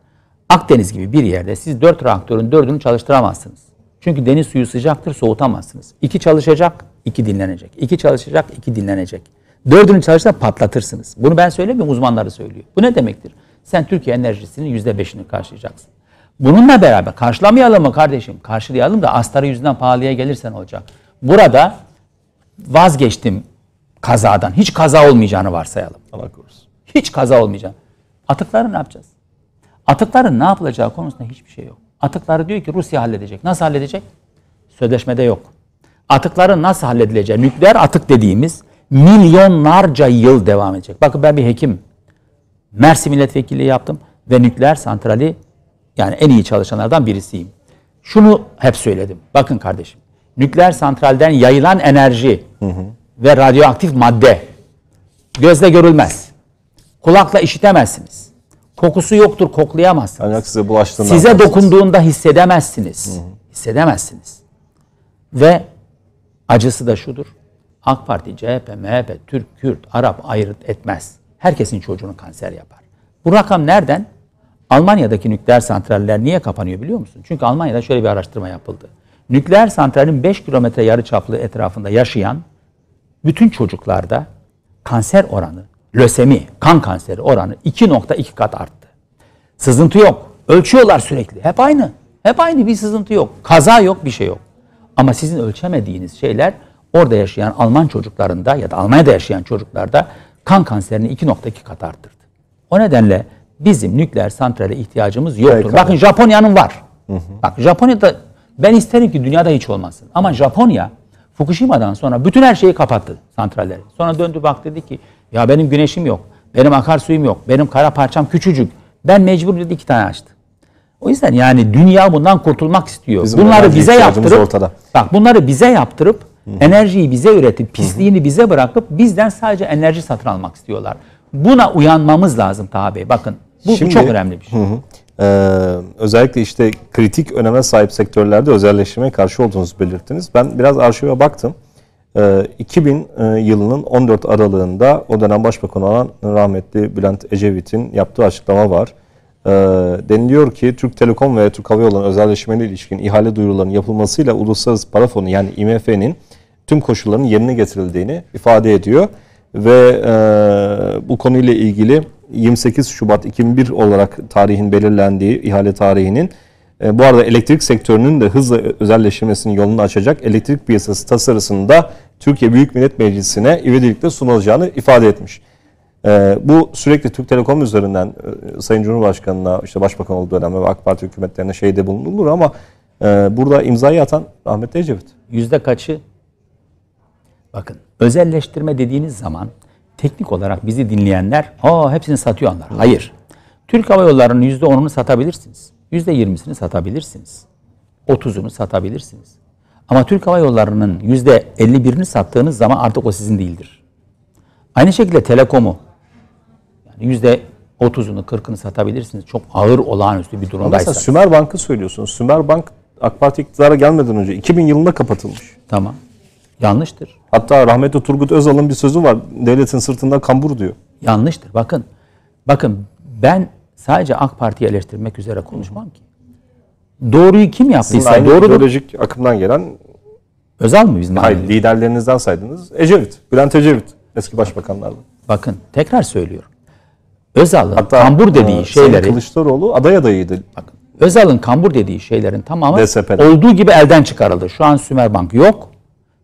Akdeniz gibi bir yerde siz 4 reaktörün 4'ünü çalıştıramazsınız. Çünkü deniz suyu sıcaktır soğutamazsınız. 2 çalışacak iki dinlenecek. İki çalışacak, iki dinlenecek. Dördünü çalışsa patlatırsınız. Bunu ben söylemiyorum, uzmanları söylüyor. Bu ne demektir? Sen Türkiye enerjisinin yüzde beşini karşılayacaksın. Bununla beraber karşılamayalım mı kardeşim? Karşılayalım da astarı yüzünden pahalıya gelirsen olacak. Burada vazgeçtim kazadan. Hiç kaza olmayacağını varsayalım. Allah korusun. Hiç kaza olmayacağını. Atıkları ne yapacağız? Atıkların ne yapılacağı konusunda hiçbir şey yok. Atıkları diyor ki Rusya halledecek. Nasıl halledecek? Sözleşmede yok atıkların nasıl halledileceği, nükleer atık dediğimiz milyonlarca yıl devam edecek. Bakın ben bir hekim. Mersin milletvekilliği yaptım ve nükleer santrali yani en iyi çalışanlardan birisiyim. Şunu hep söyledim. Bakın kardeşim. Nükleer santralden yayılan enerji hı hı. ve radyoaktif madde gözle görülmez. Kulakla işitemezsiniz. Kokusu yoktur, koklayamazsınız. Ancak size bulaştığında size dokunduğunda hissedemezsiniz. Hı hı. Hissedemezsiniz. Ve Acısı da şudur. AK Parti, CHP, MHP, Türk, Kürt, Arap ayırt etmez. Herkesin çocuğunu kanser yapar. Bu rakam nereden? Almanya'daki nükleer santraller niye kapanıyor biliyor musun? Çünkü Almanya'da şöyle bir araştırma yapıldı. Nükleer santralin 5 kilometre yarı çaplı etrafında yaşayan bütün çocuklarda kanser oranı, lösemi, kan kanseri oranı 2.2 kat arttı. Sızıntı yok. Ölçüyorlar sürekli. Hep aynı. Hep aynı bir sızıntı yok. Kaza yok, bir şey yok. Ama sizin ölçemediğiniz şeyler orada yaşayan Alman çocuklarında ya da Almanya'da yaşayan çocuklarda kan kanserini 2.2 kat arttırdı. O nedenle bizim nükleer santrale ihtiyacımız yoktur. Peki, Bakın Japonya'nın var. Hı hı. Bak Japonya'da ben isterim ki dünyada hiç olmasın. Ama Japonya Fukushima'dan sonra bütün her şeyi kapattı santralleri. Sonra döndü bak dedi ki ya benim güneşim yok. Benim akarsuyum yok. Benim kara parçam küçücük. Ben mecbur dedi iki tane açtı. O yüzden yani dünya bundan kurtulmak istiyor. Bizim bunları bize yaptırıp ortada. bak bunları bize yaptırıp Hı-hı. enerjiyi bize üretip pisliğini Hı-hı. bize bırakıp bizden sadece enerji satın almak istiyorlar. Buna uyanmamız lazım Taha Bey. Bakın bu, Şimdi, bu çok önemli bir şey. hı ee, özellikle işte kritik öneme sahip sektörlerde özelleşmeye karşı olduğunuzu belirttiniz. Ben biraz arşive baktım. Ee, 2000 e, yılının 14 aralığında o dönem başbakan olan rahmetli Bülent Ecevit'in yaptığı açıklama var. Ee, deniliyor ki Türk Telekom ve Türk Hava Yolları'nın özelleşmeyle ilişkin ihale duyurularının yapılmasıyla Uluslararası Para Fonu yani IMF'nin tüm koşulların yerine getirildiğini ifade ediyor. Ve e, bu konuyla ilgili 28 Şubat 2001 olarak tarihin belirlendiği ihale tarihinin e, bu arada elektrik sektörünün de hızla özelleştirmesinin yolunu açacak elektrik piyasası tasarısında Türkiye Büyük Millet Meclisi'ne ivedilikle sunulacağını ifade etmiş. Ee, bu sürekli Türk Telekom üzerinden e, Sayın Cumhurbaşkanı'na, işte Başbakan olduğu dönemde ve AK Parti hükümetlerine şeyde bulunulur ama e, burada imzayı atan Ahmet Ecevit. Yüzde kaçı? Bakın özelleştirme dediğiniz zaman teknik olarak bizi dinleyenler aa hepsini satıyorlar Hayır. Türk Hava Yolları'nın yüzde onunu satabilirsiniz. Yüzde yirmisini satabilirsiniz. Otuzunu satabilirsiniz. Ama Türk Hava Yolları'nın yüzde elli birini sattığınız zaman artık o sizin değildir. Aynı şekilde Telekom'u yüzde 30'unu 40'ını satabilirsiniz. Çok ağır olağanüstü bir durumdaysa. mesela Sümer Bank'ı söylüyorsunuz. Sümer Bank AK Parti iktidara gelmeden önce 2000 yılında kapatılmış. Tamam. Yanlıştır. Hatta rahmetli Turgut Özal'ın bir sözü var. Devletin sırtında kambur diyor. Yanlıştır. Bakın. Bakın ben sadece AK Parti'yi eleştirmek üzere konuşmam ki. Doğruyu kim yaptıysa Doğrudur. ideolojik akımdan gelen Özal mı bizim? Hayır, liderlerinizden saydınız. Ecevit, Bülent Ecevit eski başbakanlardan. Bakın tekrar söylüyorum. Özal'ın Hatta, kambur dediği e, şeyleri... Kılıçdaroğlu aday adayıydı. Bak, Özal'ın kambur dediği şeylerin tamamı DSP'den. olduğu gibi elden çıkarıldı. Şu an Sümer bank yok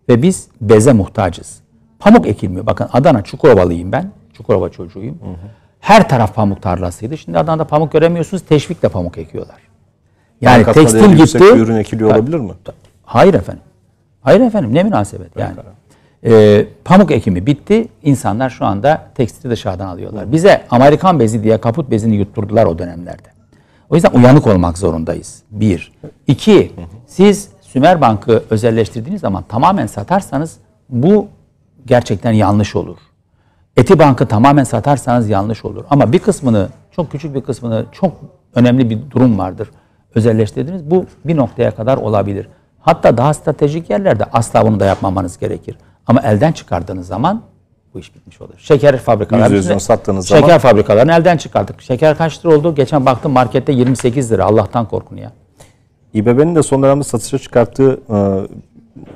ve biz beze muhtacız. Pamuk ekilmiyor. Bakın Adana Çukurovalıyım ben. Çukurova çocuğuyum. Hı hı. Her taraf pamuk tarlasıydı. Şimdi Adana'da pamuk göremiyorsunuz. Teşvikle pamuk ekiyorlar. Yani tekstil gitti. ürün ekiliyor olabilir mi? Hayır efendim. Hayır efendim ne münasebet yani. E, pamuk ekimi bitti. İnsanlar şu anda tekstili dışarıdan alıyorlar. Bize Amerikan bezi diye kaput bezini yutturdular o dönemlerde. O yüzden uyanık olmak zorundayız. Bir. İki, siz Sümer Bank'ı özelleştirdiğiniz zaman tamamen satarsanız bu gerçekten yanlış olur. Eti Bank'ı tamamen satarsanız yanlış olur. Ama bir kısmını, çok küçük bir kısmını, çok önemli bir durum vardır. Özelleştirdiniz. Bu bir noktaya kadar olabilir. Hatta daha stratejik yerlerde asla bunu da yapmamanız gerekir. Ama elden çıkardığınız zaman bu iş bitmiş olur. Şeker fabrikaları. sattığınız şeker zaman. Şeker fabrikalarını elden çıkardık. Şeker kaç lira oldu? Geçen baktım markette 28 lira. Allah'tan korkun ya. İBB'nin de son dönemde satışa çıkarttığı e,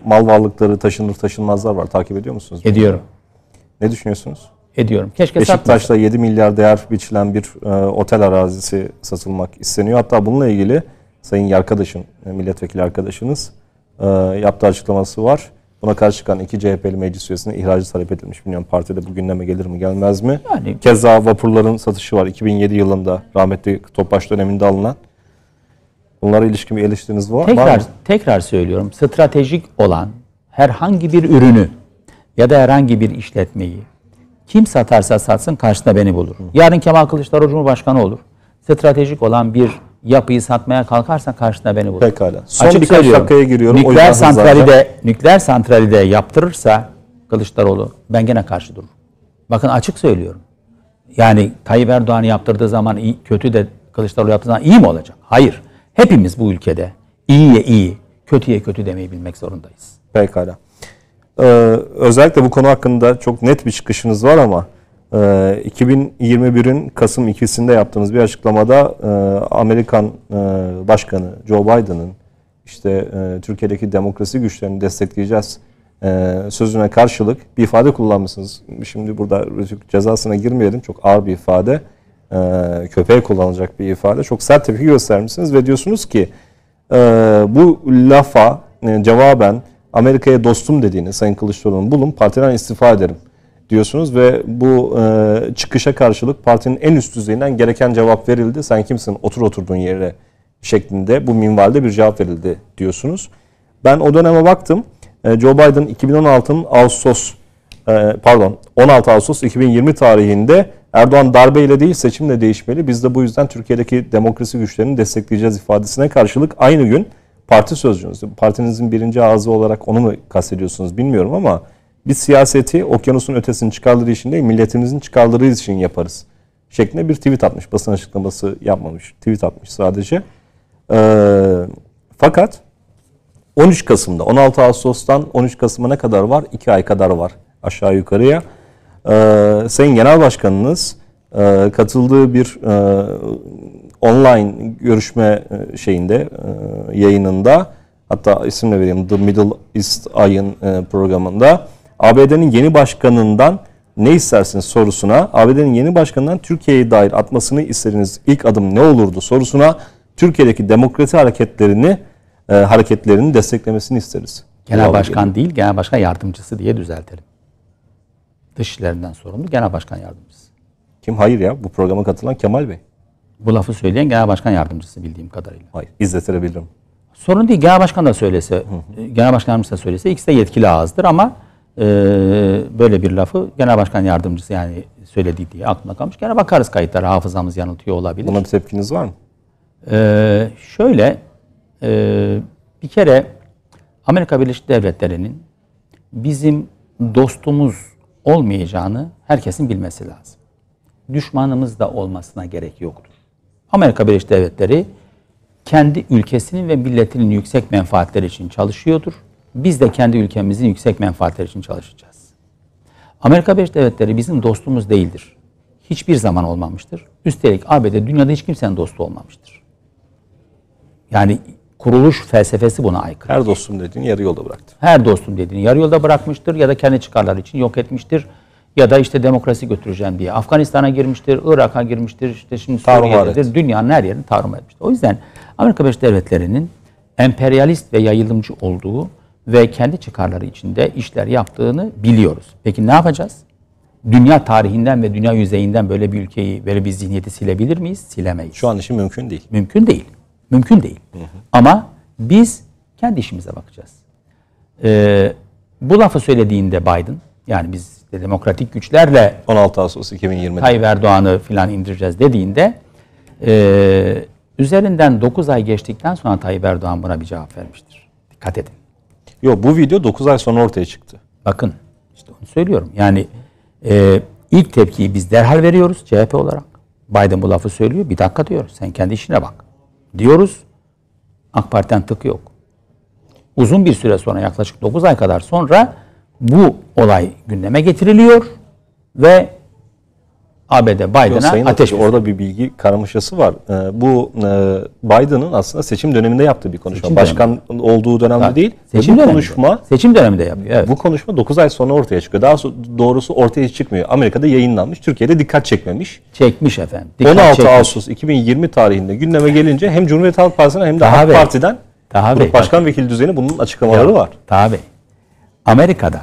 mal varlıkları, taşınır taşınmazlar var. Takip ediyor musunuz? Ediyorum. Ne düşünüyorsunuz? Ediyorum. Keşke Beşiktaş'ta satmasa. 7 milyar değer biçilen bir e, otel arazisi satılmak isteniyor. Hatta bununla ilgili Sayın arkadaşın e, milletvekili arkadaşınız e, yaptığı açıklaması var Buna karşı çıkan iki CHP'li meclis üyesine ihracı talep edilmiş. Bilmiyorum partide bu gündeme gelir mi gelmez mi? Yani, Keza vapurların satışı var. 2007 yılında rahmetli Topbaş döneminde alınan. Bunlara ilişkin bir eleştiriniz var, tekrar, var mı? Tekrar söylüyorum. Stratejik olan herhangi bir ürünü ya da herhangi bir işletmeyi kim satarsa satsın karşısında beni bulur. Yarın Kemal Kılıçdaroğlu Cumhurbaşkanı olur. Stratejik olan bir yapıyı satmaya kalkarsan karşına beni bulur. Pekala. Son Açık birkaç dakikaya giriyorum. Nükleer santrali de nükleer santrali de yaptırırsa Kılıçdaroğlu ben gene karşı dururum. Bakın açık söylüyorum. Yani Tayyip Erdoğan yaptırdığı zaman iyi, kötü de Kılıçdaroğlu yaptığı zaman iyi mi olacak? Hayır. Hepimiz bu ülkede iyiye iyi, kötüye kötü demeyi bilmek zorundayız. Pekala. Ee, özellikle bu konu hakkında çok net bir çıkışınız var ama 2021'in ee, Kasım ikisinde yaptığımız bir açıklamada e, Amerikan e, Başkanı Joe Biden'ın işte e, Türkiye'deki demokrasi güçlerini destekleyeceğiz sözüne karşılık bir ifade kullanmışsınız. Şimdi burada cezasına girmeyelim. Çok ağır bir ifade. E, köpeğe kullanılacak bir ifade. Çok sert tepki göstermişsiniz ve diyorsunuz ki bu lafa e, cevaben Amerika'ya dostum dediğini Sayın Kılıçdaroğlu'nun bulun partiden istifa ederim diyorsunuz ve bu e, çıkışa karşılık partinin en üst düzeyinden gereken cevap verildi. Sen kimsin otur oturduğun yere şeklinde bu minvalde bir cevap verildi diyorsunuz. Ben o döneme baktım. E, Joe Biden 2016'nın Ağustos e, pardon 16 Ağustos 2020 tarihinde Erdoğan darbeyle değil seçimle değişmeli. Biz de bu yüzden Türkiye'deki demokrasi güçlerini destekleyeceğiz ifadesine karşılık aynı gün parti sözcüğünüz, partinizin birinci ağzı olarak onu mu kastediyorsunuz bilmiyorum ama biz siyaseti okyanusun ötesini çıkarları için değil, milletimizin çıkarları için yaparız. Şeklinde bir tweet atmış. Basın açıklaması yapmamış. Tweet atmış sadece. Ee, fakat 13 Kasım'da, 16 Ağustos'tan 13 Kasım'a ne kadar var? 2 ay kadar var aşağı yukarıya. Ee, Sayın Genel Başkanınız e, katıldığı bir e, online görüşme e, şeyinde, e, yayınında hatta isimle vereyim The Middle East Ay'ın e, programında ABD'nin yeni başkanından ne istersiniz sorusuna, ABD'nin yeni başkanından Türkiye'ye dair atmasını isteriniz. ilk adım ne olurdu sorusuna Türkiye'deki demokrasi hareketlerini e, hareketlerini desteklemesini isteriz. Genel Başkan değil, Genel Başkan Yardımcısı diye düzeltelim. Dışişlerinden sorumlu Genel Başkan Yardımcısı. Kim? Hayır ya. Bu programa katılan Kemal Bey. Bu lafı söyleyen Genel Başkan Yardımcısı bildiğim kadarıyla. Hayır. İzletilebilirim. Sorun değil. Genel Başkan da söylese, hı hı. Genel Başkan Yardımcısı da söylese ikisi de yetkili ağızdır ama e, böyle bir lafı Genel Başkan Yardımcısı yani söyledi diye aklımda kalmış. Gene bakarız kayıtlara hafızamız yanıltıyor olabilir. Buna bir tepkiniz var mı? E, şöyle e, bir kere Amerika Birleşik Devletleri'nin bizim dostumuz olmayacağını herkesin bilmesi lazım. Düşmanımız da olmasına gerek yoktur. Amerika Birleşik Devletleri kendi ülkesinin ve milletinin yüksek menfaatleri için çalışıyordur biz de kendi ülkemizin yüksek menfaatleri için çalışacağız. Amerika Birleşik Devletleri bizim dostumuz değildir. Hiçbir zaman olmamıştır. Üstelik ABD dünyada hiç kimsenin dostu olmamıştır. Yani kuruluş felsefesi buna aykırı. Her dostum dediğini yarı yolda bıraktı. Her dostum dediğini yarı yolda bırakmıştır ya da kendi çıkarları için yok etmiştir. Ya da işte demokrasi götüreceğim diye Afganistan'a girmiştir, Irak'a girmiştir, işte şimdi Suriye'dedir. Dünyanın her yerini tarumar etmiştir. O yüzden Amerika Birleşik Devletleri'nin emperyalist ve yayılımcı olduğu ve kendi çıkarları içinde işler yaptığını biliyoruz. Peki ne yapacağız? Dünya tarihinden ve dünya yüzeyinden böyle bir ülkeyi, böyle bir zihniyeti silebilir miyiz? Silemeyiz. Şu an için mümkün değil. Mümkün değil. Mümkün değil. Hı hı. Ama biz kendi işimize bakacağız. Ee, bu lafı söylediğinde Biden, yani biz de demokratik güçlerle 16 Ağustos 2020'de Tayyip Erdoğan'ı filan indireceğiz dediğinde e, üzerinden 9 ay geçtikten sonra Tayyip Erdoğan buna bir cevap vermiştir. Dikkat edin. Yok bu video 9 ay sonra ortaya çıktı. Bakın işte onu söylüyorum. Yani e, ilk tepkiyi biz derhal veriyoruz CHP olarak. Biden bu lafı söylüyor. Bir dakika diyor, Sen kendi işine bak. Diyoruz. AK Parti'den tık yok. Uzun bir süre sonra yaklaşık 9 ay kadar sonra bu olay gündeme getiriliyor ve ABD Biden'a ateş. Orada bir bilgi karmaşası var. Ee, bu e, Biden'ın aslında seçim döneminde yaptığı bir konuşma. Seçim Başkan döneminde. olduğu dönemde ha, değil. Seçim bu döneminde. konuşma seçim döneminde yapıyor. Evet. Bu konuşma 9 ay sonra ortaya çıkıyor. Daha doğrusu ortaya çıkmıyor. Amerika'da yayınlanmış. Türkiye'de dikkat çekmemiş. Çekmiş efendim. Dikkat 16 çekmiş. Ağustos 2020 tarihinde gündeme gelince hem Cumhuriyet Halk Partisi'ne hem de Taha Halk Bey. Parti'den Taha Grup Bey, Başkan bak. Vekili düzeni bunun açıklamaları ya, var. Taha Amerika'da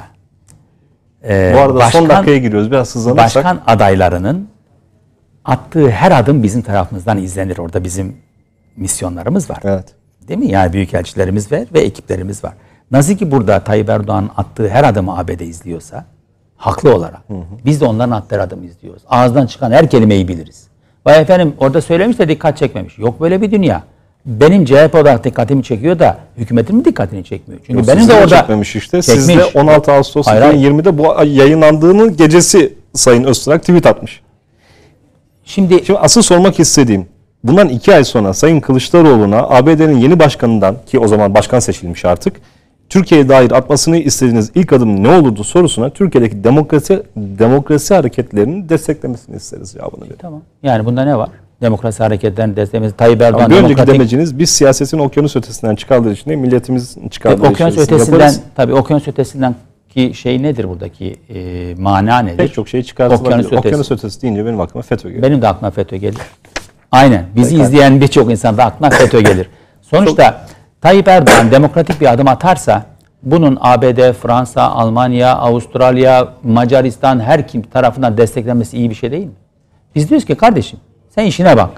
e, Bu arada başkan, son dakikaya giriyoruz. Biraz hızlanırsak. Başkan adaylarının attığı her adım bizim tarafımızdan izlenir. Orada bizim misyonlarımız var. Evet. Değil mi? Yani büyükelçilerimiz var ve ekiplerimiz var. Nasıl ki burada Tayyip Erdoğan attığı her adımı ABD izliyorsa haklı olarak. Hı hı. Biz de onların attığı her adımı izliyoruz. Ağızdan çıkan her kelimeyi biliriz. Vay efendim orada söylemiş de dikkat çekmemiş. Yok böyle bir dünya benim CHP olarak dikkatimi çekiyor da hükümetin mi dikkatini çekmiyor? Çünkü Yok, benim de orada çekmemiş işte. Siz de 16 Ağustos hayır, 2020'de bu yayınlandığının gecesi Sayın Öztürk tweet atmış. Şimdi, Şimdi asıl sormak istediğim bundan iki ay sonra Sayın Kılıçdaroğlu'na ABD'nin yeni başkanından ki o zaman başkan seçilmiş artık Türkiye'ye dair atmasını istediğiniz ilk adım ne olurdu sorusuna Türkiye'deki demokrasi demokrasi hareketlerinin desteklemesini isteriz cevabını verin. Tamam. Yani bunda ne var? Demokrasi Hareketi'nden desteğimiz Tayyip Erdoğan bir önceki demokratik... demeciniz biz siyasetin okyanus ötesinden çıkardığı için değil, milletimiz çıkardığı e, okyanus için şey. ötesinden, yaparız. Tabii okyanus ötesinden ki şey nedir buradaki e, mana nedir? Pek çok şey çıkartılabilir. Okyanus ötesi. Okyanus ötesi deyince benim aklıma FETÖ geliyor. Benim de aklıma FETÖ gelir. Aynen. Bizi izleyen birçok insan da aklına FETÖ gelir. <laughs> Sonuçta Tayyip Erdoğan demokratik bir adım atarsa bunun ABD, Fransa, Almanya, Avustralya, Macaristan her kim tarafından desteklenmesi iyi bir şey değil mi? Biz diyoruz ki kardeşim sen işine bak.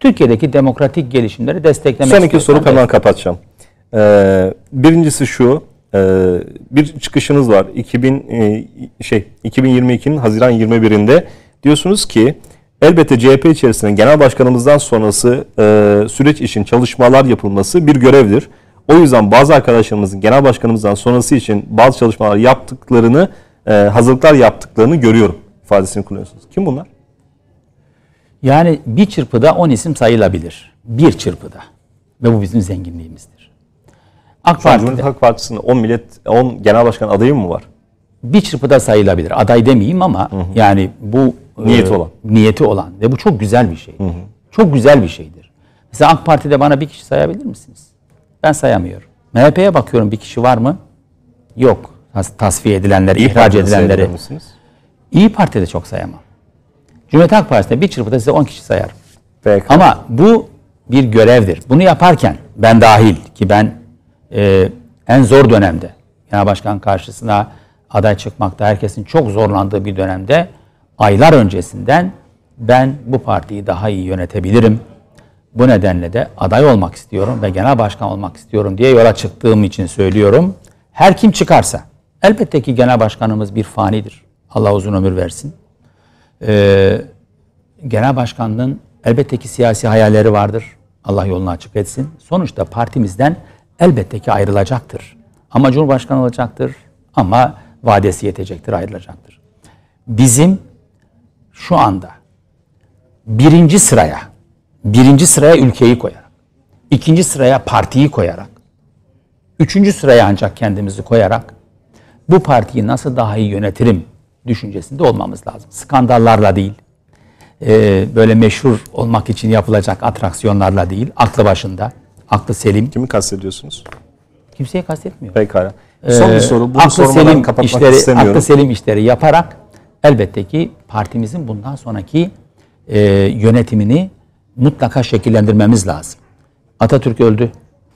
Türkiye'deki demokratik gelişimleri desteklemek Son iki soru hemen kapatacağım. Ee, birincisi şu. E, bir çıkışınız var. 2000 e, şey 2022'nin Haziran 21'inde diyorsunuz ki elbette CHP içerisinde genel başkanımızdan sonrası e, süreç için çalışmalar yapılması bir görevdir. O yüzden bazı arkadaşlarımızın genel başkanımızdan sonrası için bazı çalışmalar yaptıklarını, e, hazırlıklar yaptıklarını görüyorum ifadesini kullanıyorsunuz. Kim bunlar? Yani bir çırpıda 10 isim sayılabilir. Bir çırpıda. Ve bu bizim zenginliğimizdir. AK Şu an Cumhuriyet Halk Partisi'nin 10 millet 10 genel başkan adayı mı var? Bir çırpıda sayılabilir. Aday demeyeyim ama hı hı. yani bu e, niyeti e, olan. Niyeti olan ve bu çok güzel bir şey. Hı hı. Çok güzel bir şeydir. Mesela AK Parti'de bana bir kişi sayabilir misiniz? Ben sayamıyorum. MHP'ye bakıyorum bir kişi var mı? Yok. tasfiye edilenleri, ihraç edilenleri. İyi Parti'de çok sayamam. Cumhuriyet Halk Partisi'nde bir çırpıda size 10 kişi sayar. Peki. Ama bu bir görevdir. Bunu yaparken ben dahil ki ben e, en zor dönemde Genel Başkan karşısına aday çıkmakta herkesin çok zorlandığı bir dönemde aylar öncesinden ben bu partiyi daha iyi yönetebilirim. Bu nedenle de aday olmak istiyorum ve genel başkan olmak istiyorum diye yola çıktığım için söylüyorum. Her kim çıkarsa elbette ki genel başkanımız bir fanidir. Allah uzun ömür versin e, genel başkanlığın elbette ki siyasi hayalleri vardır. Allah yolunu açık etsin. Sonuçta partimizden elbette ki ayrılacaktır. Ama Cumhurbaşkanı olacaktır ama vadesi yetecektir, ayrılacaktır. Bizim şu anda birinci sıraya, birinci sıraya ülkeyi koyarak, ikinci sıraya partiyi koyarak, üçüncü sıraya ancak kendimizi koyarak bu partiyi nasıl daha iyi yönetirim düşüncesinde olmamız lazım. Skandallarla değil, e, böyle meşhur olmak için yapılacak atraksiyonlarla değil, aklı başında, aklı selim. Kimi kastediyorsunuz? Kimseyi kastetmiyor. Pekala. E, Son bir soru. Bunu aklı selim kapatmak işleri, istemiyorum. Aklı selim işleri yaparak elbette ki partimizin bundan sonraki e, yönetimini mutlaka şekillendirmemiz lazım. Atatürk öldü,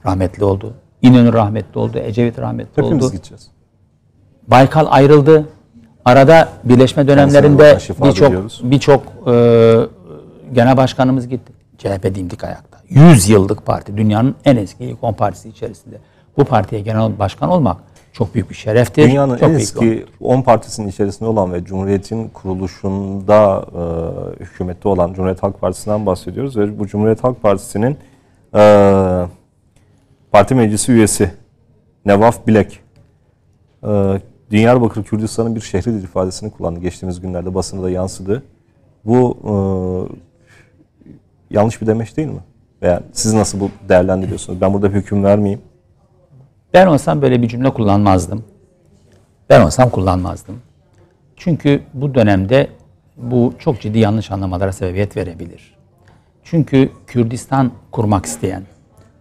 rahmetli oldu. İnönü rahmetli oldu, Ecevit rahmetli Hepimiz oldu. Hepimiz gideceğiz. Baykal ayrıldı, Arada birleşme dönemlerinde birçok birçok e, genel başkanımız gitti. CHP dimdik ayakta. 100 yıllık parti. Dünyanın en eski ilk partisi içerisinde. Bu partiye genel başkan olmak çok büyük bir şereftir. Dünyanın çok en eski 10 partisinin içerisinde olan ve Cumhuriyet'in kuruluşunda e, hükümette olan Cumhuriyet Halk Partisi'nden bahsediyoruz. Ve bu Cumhuriyet Halk Partisi'nin e, parti meclisi üyesi Nevaf Bilek e, Diyarbakır Kürdistan'ın bir şehridir ifadesini kullandı. Geçtiğimiz günlerde basında da yansıdı. Bu e, yanlış bir demeç değil mi? Veya siz nasıl bu değerlendiriyorsunuz? Ben burada bir hüküm vermeyeyim. Ben olsam böyle bir cümle kullanmazdım. Ben olsam kullanmazdım. Çünkü bu dönemde bu çok ciddi yanlış anlamalara sebebiyet verebilir. Çünkü Kürdistan kurmak isteyen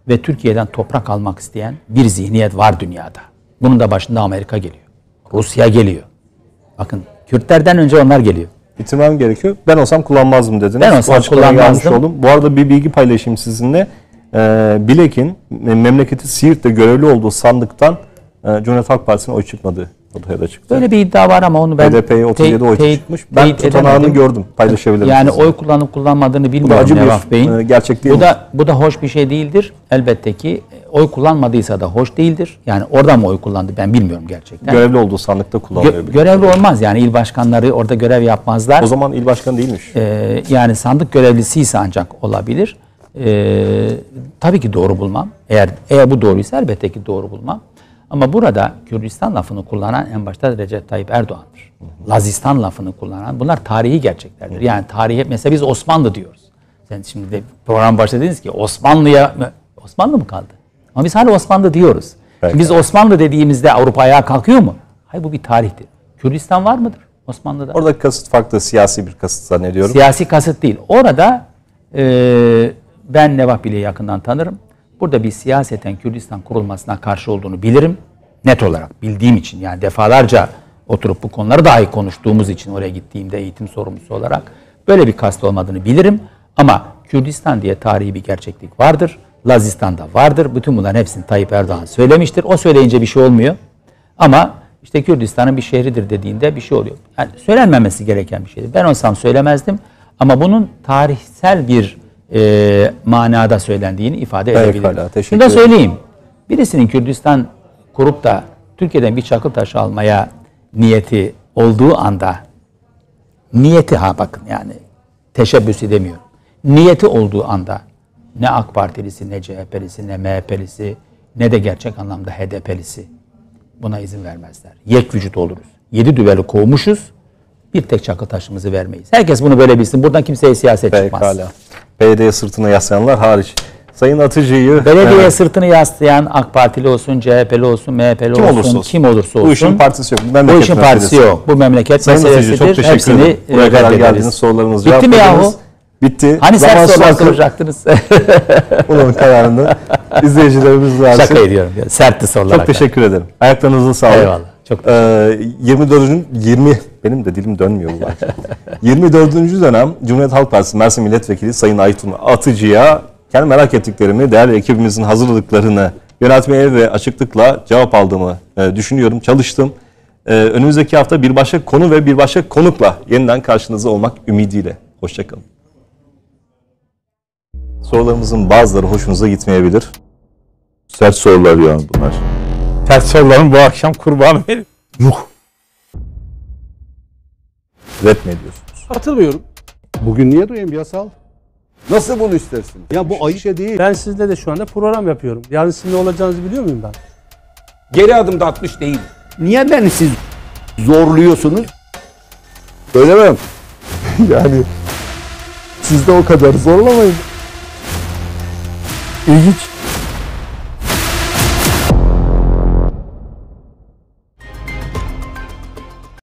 ve Türkiye'den toprak almak isteyen bir zihniyet var dünyada. Bunun da başında Amerika geliyor. Rusya geliyor. Bakın Kürtlerden önce onlar geliyor. Bitirmem gerekiyor. Ben olsam kullanmazdım dediniz. Ben olsam kullanmazdım. Oldum. Bu arada bir bilgi paylaşayım sizinle. Ee, Bilek'in e, memleketi Siirt'te görevli olduğu sandıktan e, Cumhuriyet Halk Partisi'ne oy çıkmadı Odaya da çıktı. Böyle bir iddia var ama onu ben HDP'ye 37 oy tutmuş. Ben tutanağını gördüm. Paylaşabilirim. Yani size. oy kullanıp kullanmadığını bilmiyorum bu da Nevaf Bey'in. E, gerçek değil bu mi? da bu da hoş bir şey değildir. Elbette ki e, oy kullanmadıysa da hoş değildir. Yani orada mı oy kullandı ben bilmiyorum gerçekten. Görevli olduğu sandıkta kullanıyor. Gö- görevli gibi. olmaz yani il başkanları orada görev yapmazlar. O zaman il başkanı değilmiş. Ee, yani sandık görevlisiyse ancak olabilir. Ee, tabii ki doğru bulmam. Eğer eğer bu doğruysa elbette ki doğru bulmam. Ama burada Kürdistan lafını kullanan en başta Recep Tayyip Erdoğan'dır. Lazistan lafını kullanan bunlar tarihi gerçeklerdir. Yani tarihi mesela biz Osmanlı diyoruz. Sen şimdi de program başta ki Osmanlı'ya Osmanlı mı kaldı? Ama biz hala Osmanlı diyoruz. Biz Osmanlı dediğimizde Avrupa ayağa kalkıyor mu? Hayır bu bir tarihtir. Kürdistan var mıdır Osmanlı'da? Orada kasıt farklı siyasi bir kasıt zannediyorum. Siyasi kasıt değil. Orada e, ben Nevah bileyi yakından tanırım. Burada bir siyaseten Kürdistan kurulmasına karşı olduğunu bilirim. Net olarak bildiğim için yani defalarca oturup bu konuları dahi konuştuğumuz için oraya gittiğimde eğitim sorumlusu olarak böyle bir kast olmadığını bilirim. Ama Kürdistan diye tarihi bir gerçeklik vardır. Lazistan'da vardır. Bütün bunların hepsini Tayyip Erdoğan söylemiştir. O söyleyince bir şey olmuyor. Ama işte Kürdistan'ın bir şehridir dediğinde bir şey oluyor. Yani söylenmemesi gereken bir şeydi. Ben olsam söylemezdim. Ama bunun tarihsel bir e, manada söylendiğini ifade edebilirim. Şunu da söyleyeyim. Birisinin Kürdistan kurup da Türkiye'den bir çakıl taşı almaya niyeti olduğu anda niyeti ha bakın yani teşebbüsü edemiyorum. Niyeti olduğu anda ne AK Partilisi ne CHP'lisi ne MHP'lisi ne de gerçek anlamda HDP'lisi buna izin vermezler. Yek vücut oluruz. Yedi düveli kovmuşuz bir tek çakıl taşımızı vermeyiz. Herkes bunu böyle bilsin. Buradan kimseye siyaset Pekala. çıkmaz. Pekala. Belediye sırtına yaslayanlar hariç. Sayın Atıcı'yı... Belediye evet. sırtını yaslayan AK Partili olsun, CHP'li olsun, MHP'li kim olsun, olsun, kim olursa olsun. Bu işin partisi yok. Bu, işin partisi yok. Bu memleket Sayın meselesidir. Atıcı çok teşekkür ederim. Buraya e, kadar geldiniz. Sorularınızı Bitti mi yahu? Bitti. Hani sert sorular soracaktınız? <laughs> Bunun kararını <laughs> izleyicilerimiz var. Şaka ediyorum. Sertti sorular. Çok teşekkür ederim. Ayaklarınızı sağlık. Eyvallah. Çok ee, 24. 20 benim de dilim dönmüyor bu 24. <laughs> dönem Cumhuriyet Halk Partisi Mersin Milletvekili Sayın Aytun Atıcı'ya kendi merak ettiklerimi, değerli ekibimizin hazırladıklarını yönetmeye ve açıklıkla cevap aldığımı e, düşünüyorum. Çalıştım. E, önümüzdeki hafta bir başka konu ve bir başka konukla yeniden karşınızda olmak ümidiyle. Hoşçakalın. Sorularımızın bazıları hoşunuza gitmeyebilir. Sert sorular yani bunlar. Tersorların bu akşam kurbanı benim. Yuh. Red mi ediyorsunuz? Hatırlamıyorum. Bugün niye duyayım yasal? Nasıl bunu istersin? Ya bu Ayşe değil. Ben sizinle de şu anda program yapıyorum. Yarın sizin ne olacağınızı biliyor muyum ben? Geri adım da atmış değil. Niye beni siz zorluyorsunuz? Öyle mi? <laughs> yani siz de o kadar zorlamayın. İlginç.